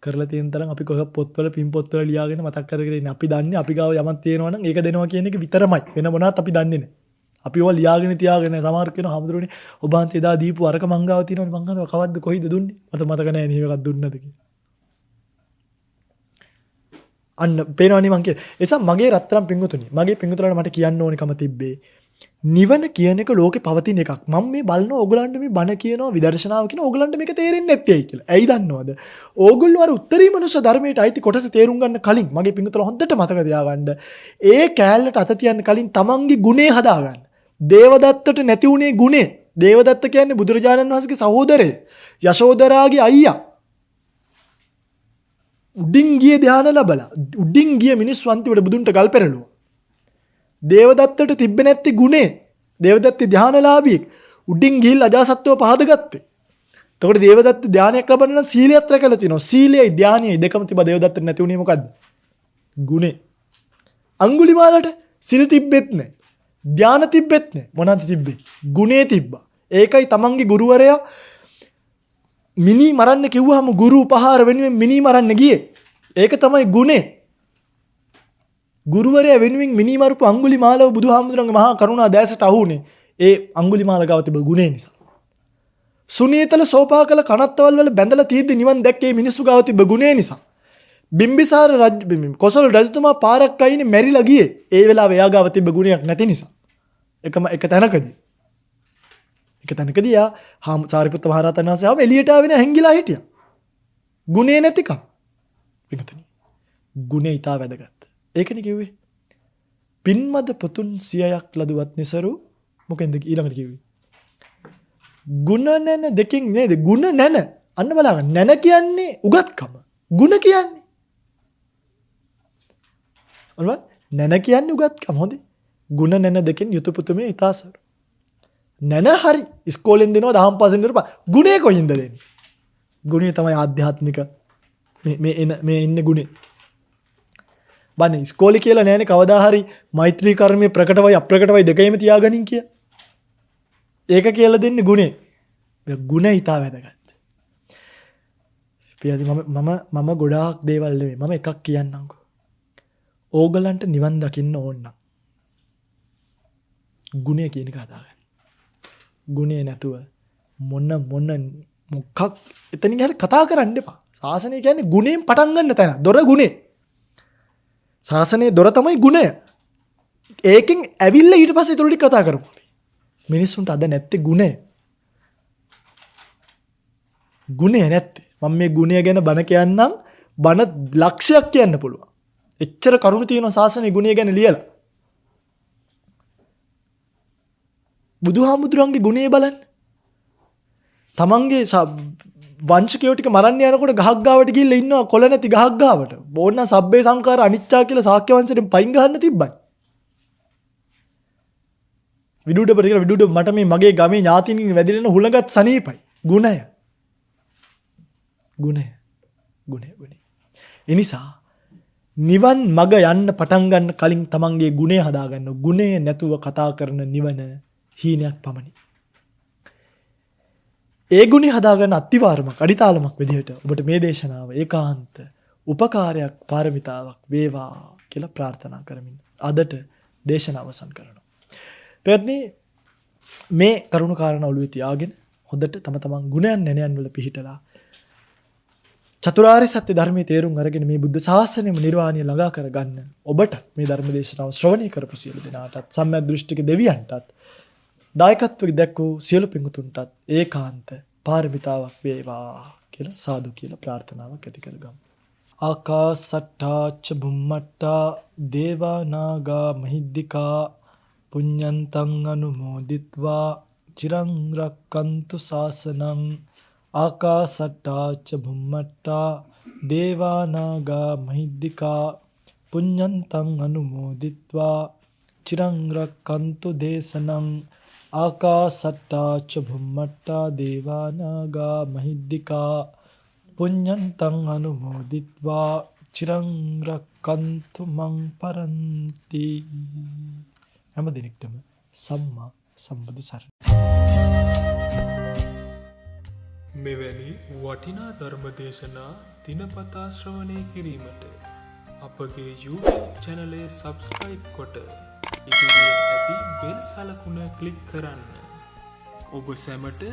කරලා තියෙන තරම් අපි කොහොම පොත්වල පින් පොත්වල ලියාගෙන මතක් කරගෙන අපි දන්නේ අපි ගාව යමක් තියෙනවා නම් ඒක දෙනවා කියන එක විතරමයි වෙන මොනවත් අපි දන්නේ නැහැ. අපි ඕවා ලියාගෙන තියාගෙන සමහර කෙනා හැමදෙරෝනේ ඔබ හන්සේ එදා දීපු අරක මංගාව තියෙනවනේ මං අහනවා කවද්ද කොයිද දුන්නේ? මට මතක නැහැ නේ මේකක් දුන්නද කියලා. අන්න පේනවනේ මං කියන්නේ. එසම් මගේ රත්තරන් පිංගුතුනි. මගේ පිංගුතුලට මට කියන්න ඕනිකම තිබ්බේ. නිවන කියන එක ලෝක පවතින එකක් මම මේ බලන ඔගලන්ට මේ බණ කියනවා විදර්ශනාව කියන ඔගලන්ට මේක තේරෙන්නේ නැත්තේයි කියලා. ඇයි දන්නවද? ඕගොල්ලෝ අර උත්තරීය මනුෂ්‍ය ධර්මයට අයිති කොටස තේරුම් ගන්න කලින් මගේ පිටුතල හොඳට මතක තියාගන්න. ඒ කෑල්ලට අත තියන්න කලින් තමන්ගේ ගුණේ හදාගන්න. දේවදත්තට නැති වුණේ ගුණේ. දේවදත්ත කියන්නේ බුදුරජාණන් වහන්සේගේ සහෝදරය. යශෝදරාගේ අයියා. උඩින් ගිය ධානය ලැබලා උඩින් ගිය මිනිස්සු අන්තිමට බුදුන්ට ගල් පෙරළුවා. දේවදත්තට තිබ්බ නැත්ති ගුණේ දේවදත්ත ධ්‍යානලාභියෙක් උඩින් ගිහිල් අජාසත්වව පහදගත්තේ. එතකොට දේවදත්ත ධ්‍යානයක් ලබන්න නම් සීලියත් රැකලා තිනවා. සීලයයි ධ්‍යානයයි දෙකම තිබ්බ දේවදත්තට නැති වුණේ මොකද්ද? ගුණේ. අඟුලිමාලට සිල් තිබ්බෙත් නැහැ. ධ්‍යාන තිබ්බෙත් නැහැ. මොනවද තිබ්බේ? ගුණේ තිබ්බා. ඒකයි තමන්ගේ ගුරුවරයා මිනි මරන්න කිව්වහම ගුරු උපහාර වෙනුවෙන් මිනි මරන්න ගියේ. ඒක තමයි ගුණේ. ගුරුවරය වෙනුවෙන් මිනිමරුපු අංගුලි මාලව බුදු හාමුදුරන්ගේ මහා කරුණා දෑසට අහුනේ ඒ අංගුලි මාලගාව තිබ ගුණේ නිසා. සුනීතල සෝපා කළ කනත්තවල් වල බැඳලා තීද්දි නිවන් දැක්කේ මිනිස්සු ගාව තිබ ගුණේ නිසා. බිම්බිසාර රජ කොසල් රජතුමා පාරක් අයින මැරිලා ගියේ ඒ වෙලාව එයා ගාව තිබ ගුණයක් නැති නිසා. එකම එක තැනකදී. එක තැනකදී යා හාම සාරිපුත්ත මහරහතන් වහන්සේ ආව එළියට ආවෙන හැංගිලා හිටියා. ගුණේ නැතිකම්. පිටතනි. ගුණේ ඊට වැදගත්. ඒකනේ කිව්වේ. පින්මද පුතුන් 100ක් ලදුවත් નિසරු මොකෙන්ද ඊළඟට කිව්වේ? ಗುಣ නැන දෙකෙන් නේද? ಗುಣ නැන. අන්න බලන්න නැන කියන්නේ උගත්කම. ಗುಣ කියන්නේ. ඔලුවන් නැන කියන්නේ උගත්කම හොඳේ. ಗುಣ නැන දෙකෙන් යුතු පුතුමේ ඊතාසරු. නැන හරි ඉස්කෝලෙන් දෙනවා දහම් පාසෙන් දෙනවා. ගුණේ කොහින්ද දෙන්නේ? ගුණේ තමයි ආධ්‍යාත්මික මේ මේ එන මේ ඉන්නේ ගුණේ. බන ස්කෝලි කියලා නෑන කවදාහරි මෛත්‍රී කර්මය ප්‍රකටවයි අප්‍රකටවයි දෙකයිම තියාගනින් කිය ඒක කියල දෙන්න ගුණේ ගුණ ඉතා වැදගත් පියදි මම මම ගොඩාක් දේවල්ලේ මම එකක් කියන්නංකු ඕගලන්ට නිවන් දකින්න ඕන්නම් ගුණය කියන කතාගන්න ගුණේ නැතුව මොන්න මොන්න මොක්කක් එතනි ගැට කතා කරන්න එපා ශාසනය කියන්නේ ගුණෙන් පටන්ගන්න තැන දොර ගුණේ ශාසනය දොර තමයි ගුණය ඒකෙන් ඇවිල්ල ඊට පස්සේ ඉතුරුටි කතා කරමු මිනිස්සුන්ට අද නැත්තේ ගුණය ගුණය නැත්තේ මම මේ ගුණය ගැන බණ කියන්නම් බණ ලක්ෂයක් කියන්න පුළුවන් එච්චර කරුණු තියෙන ශාසනය ගුණය ගැන ලියලා බුදුහාමුදුරන්ගේ ගුණේ බලන්න තමන්ගේ වංචිකයෝටික මරන්න යනකොට ගහක්ගාවට ගිල්ල ඉන්න කොල නැති ගහක්ගාවට බෝන්න සබ්බේ සංකාර අනිච්චා කියල සාක්‍ය වංසට පයිංගන්න තිබ්බයි විඩුඩ පරික විඩුඩ මට මේ මගේ ගමේ ඥාතිනින් වැදිලෙන හුළඟත් සනීපයි ගුණය ගුණය ගුණය ගුණේ එනිසා නිවන් මග යන්න පටන්ගන්න කලින් තමන්ගේ ගුණේ හදාගන්න ගුණේ නැතුව කතා කරන නිවන හීනයක් පමණි ඒ ගුණි හදාගන්න අත්තිවාරමක් අඩිතාලමක් විදිහට ඔබට මේ දේශනාව ඒකාන්ත උපකාරයක් පාරමිතාවක් වේවා කියලා ප්‍රාර්ථනා කරමින් අදට දේශනාවසන් කරනවා. පැත්න මේ කරුණු කාරණ ඔලු තියාගෙන හොඳට තම තමන් ගුණයන් නැනයන්වල පිහිටලා චතුරාරි සත්‍ය ධර්මය තේරුම් අරගෙන මේ බුද්ධ ශාසනයම නිර්වාණය ළඟා කරගන්න ඔබට මේ ධර්ම දේශනාව ශ්‍රවණය කරපු සියලු දෙනාටත් සම්මයක් දෘෂ්ටික දෙවියන්ටත් දායකත්වක දැක් වූ සියලු පිඟුතුන්ටත් ඒ කාන්ත පාරමිතාවක් වේවා කියලා සාදු කියල ප්‍රාර්ථනාවක් ඇති කරගම්. ආකා සට්ටාච්ච බුම්මට්ටා දේවානාගා මහිද්දිකා පුඤ්ඥන්තං අනුමෝදිත්වා චිරංරක්කන්තු සාසනං ආකා සට්ටාච්ච බුම්මට්ටා දේවානාගා මහිද්දිකා පුඤ්ඥන්තං අනුමෝදිත්වා චිරංරක්කන්තු දේශනං ආකාසට්ටා ච භුම්මට්ටා දේවානාගා මහිද්దికා පුඤ්ඤන්තං අනුමෝදිත්වා චිරං රක්කන්තු මං පරන්ති හැම දිනෙකටම සම්මා සම්බුදු සරණයි මෙවැනි වටිනා ධර්ම දේශනා දිනපතා ශ්‍රවණය කිරීමට අපගේ YouTube චැනලය සබස්ක්‍රයිබ් කොට ඇති බෙල් සලකුණ කලික් කරන්න. ඔබ සැමට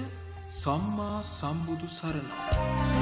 සම්මා සම්බුදු සරණා.